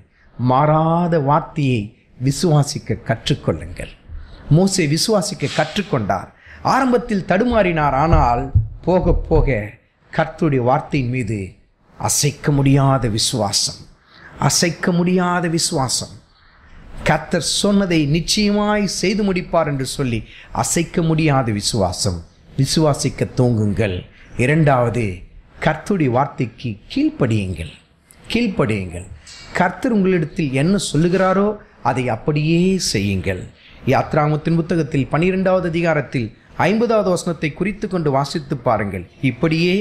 மாறாத வார்த்தையை விசுவாசிக்க கற்றுக்கொள்ளுங்கள் மோசை விசுவாசிக்க கற்றுக்கொண்டார் ஆரம்பத்தில் தடுமாறினார் ஆனால் போக போக கர்த்துடைய வார்த்தையின் மீது அசைக்க முடியாத விசுவாசம் அசைக்க முடியாத விசுவாசம் கர்த்தர் சொன்னதை நிச்சயமாய் செய்து முடிப்பார் என்று சொல்லி அசைக்க முடியாத விசுவாசம் விசுவாசிக்க தூங்குங்கள் இரண்டாவது கர்த்துடைய வார்த்தைக்கு கீழ்ப்படியுங்கள் கீழ்ப்படியுங்கள் கர்த்தர் உங்களிடத்தில் என்ன சொல்லுகிறாரோ அதை அப்படியே செய்யுங்கள் யாத்ராமத்தின் புத்தகத்தில் பனிரெண்டாவது அதிகாரத்தில் ஐம்பதாவது வசனத்தை குறித்து கொண்டு வாசித்து பாருங்கள் இப்படியே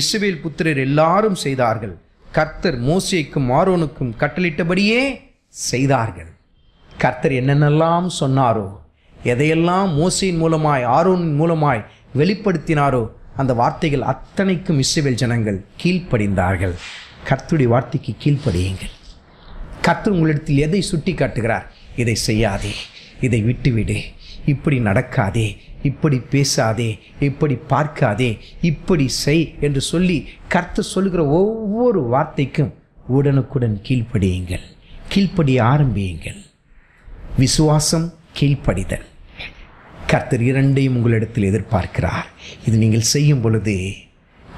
இஸ்ரவேல் புத்திரர் எல்லாரும் செய்தார்கள் கர்த்தர் மோசியைக்கும் மாரோனுக்கும் கட்டளிட்டபடியே செய்தார்கள் கர்த்தர் என்னென்னெல்லாம் சொன்னாரோ எதையெல்லாம் மோசையின் மூலமாய் ஆரோனின் மூலமாய் வெளிப்படுத்தினாரோ அந்த வார்த்தைகள் அத்தனைக்கும் இசுவேல் ஜனங்கள் கீழ்ப்படிந்தார்கள் கர்த்துடைய வார்த்தைக்கு கீழ்ப்படியுங்கள் கர்த்தர் உங்களிடத்தில் எதை சுட்டி காட்டுகிறார் இதை செய்யாதே இதை விட்டுவிடு இப்படி நடக்காதே இப்படி பேசாதே இப்படி பார்க்காதே இப்படி செய் என்று சொல்லி கர்த்தர் சொல்லுகிற ஒவ்வொரு வார்த்தைக்கும் உடனுக்குடன் கீழ்ப்படியுங்கள் கீழ்ப்படிய ஆரம்பியுங்கள் விசுவாசம் கீழ்ப்படிதல் கர்த்தர் இரண்டையும் உங்களிடத்தில் எதிர்பார்க்கிறார் இது நீங்கள் செய்யும் பொழுது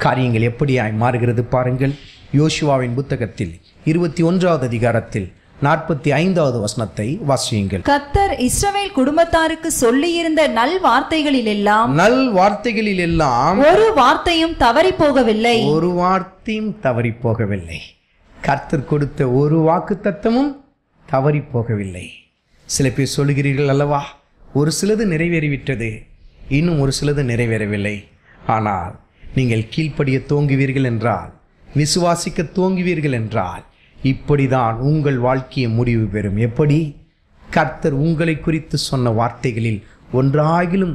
காரியங்கள் எப்படி மாறுகிறது பாருங்கள் யோசுவாவின் புத்தகத்தில் இருபத்தி ஒன்றாவது அதிகாரத்தில் நாற்பத்தி ஐந்தாவது வசனத்தை வாசியுங்கள் கத்தர் இஸ்ரவேல் குடும்பத்தாருக்கு சொல்லி இருந்த நல் வார்த்தைகளில் எல்லாம் நல் வார்த்தைகளில் எல்லாம் ஒரு வார்த்தையும் தவறி போகவில்லை ஒரு வார்த்தையும் தவறி போகவில்லை கர்த்தர் கொடுத்த ஒரு வாக்கு தத்துவமும் தவறி போகவில்லை சில பேர் சொல்லுகிறீர்கள் அல்லவா ஒரு சிலது நிறைவேறிவிட்டது இன்னும் ஒரு சிலது நிறைவேறவில்லை ஆனால் நீங்கள் கீழ்ப்படிய தோங்குவீர்கள் என்றால் விசுவாசிக்க தோங்குவீர்கள் என்றால் இப்படிதான் உங்கள் வாழ்க்கையை முடிவு பெறும் எப்படி கர்த்தர் உங்களை குறித்து சொன்ன வார்த்தைகளில் ஒன்றாகிலும்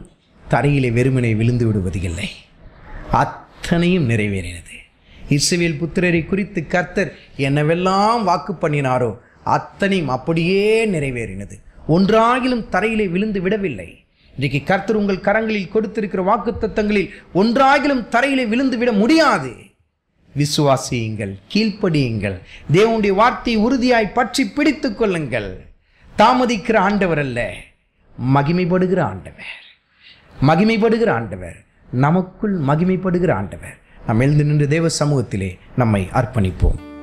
தரையிலே வெறுமனை விழுந்து விடுவது இல்லை அத்தனையும் நிறைவேறினது இஸ்ரேல் புத்திரரை குறித்து கர்த்தர் என்னவெல்லாம் வாக்கு பண்ணினாரோ அத்தனையும் அப்படியே நிறைவேறினது ஒன்றாகிலும் தரையிலே விழுந்து விடவில்லை இன்றைக்கு கர்த்தர் உங்கள் கரங்களில் கொடுத்திருக்கிற வாக்கு தத்தங்களில் ஒன்றாகிலும் தரையிலே விழுந்து விட முடியாது விசுவாசியுங்கள் கீழ்ப்படியுங்கள் தேவனுடைய வார்த்தை உறுதியாய் பற்றி பிடித்து கொள்ளுங்கள் தாமதிக்கிற ஆண்டவர் அல்ல மகிமைப்படுகிற ஆண்டவர் மகிமைப்படுகிற ஆண்டவர் நமக்குள் மகிமைப்படுகிற ஆண்டவர் நம்ம எழுந்து நின்று தேவ சமூகத்திலே நம்மை அர்ப்பணிப்போம்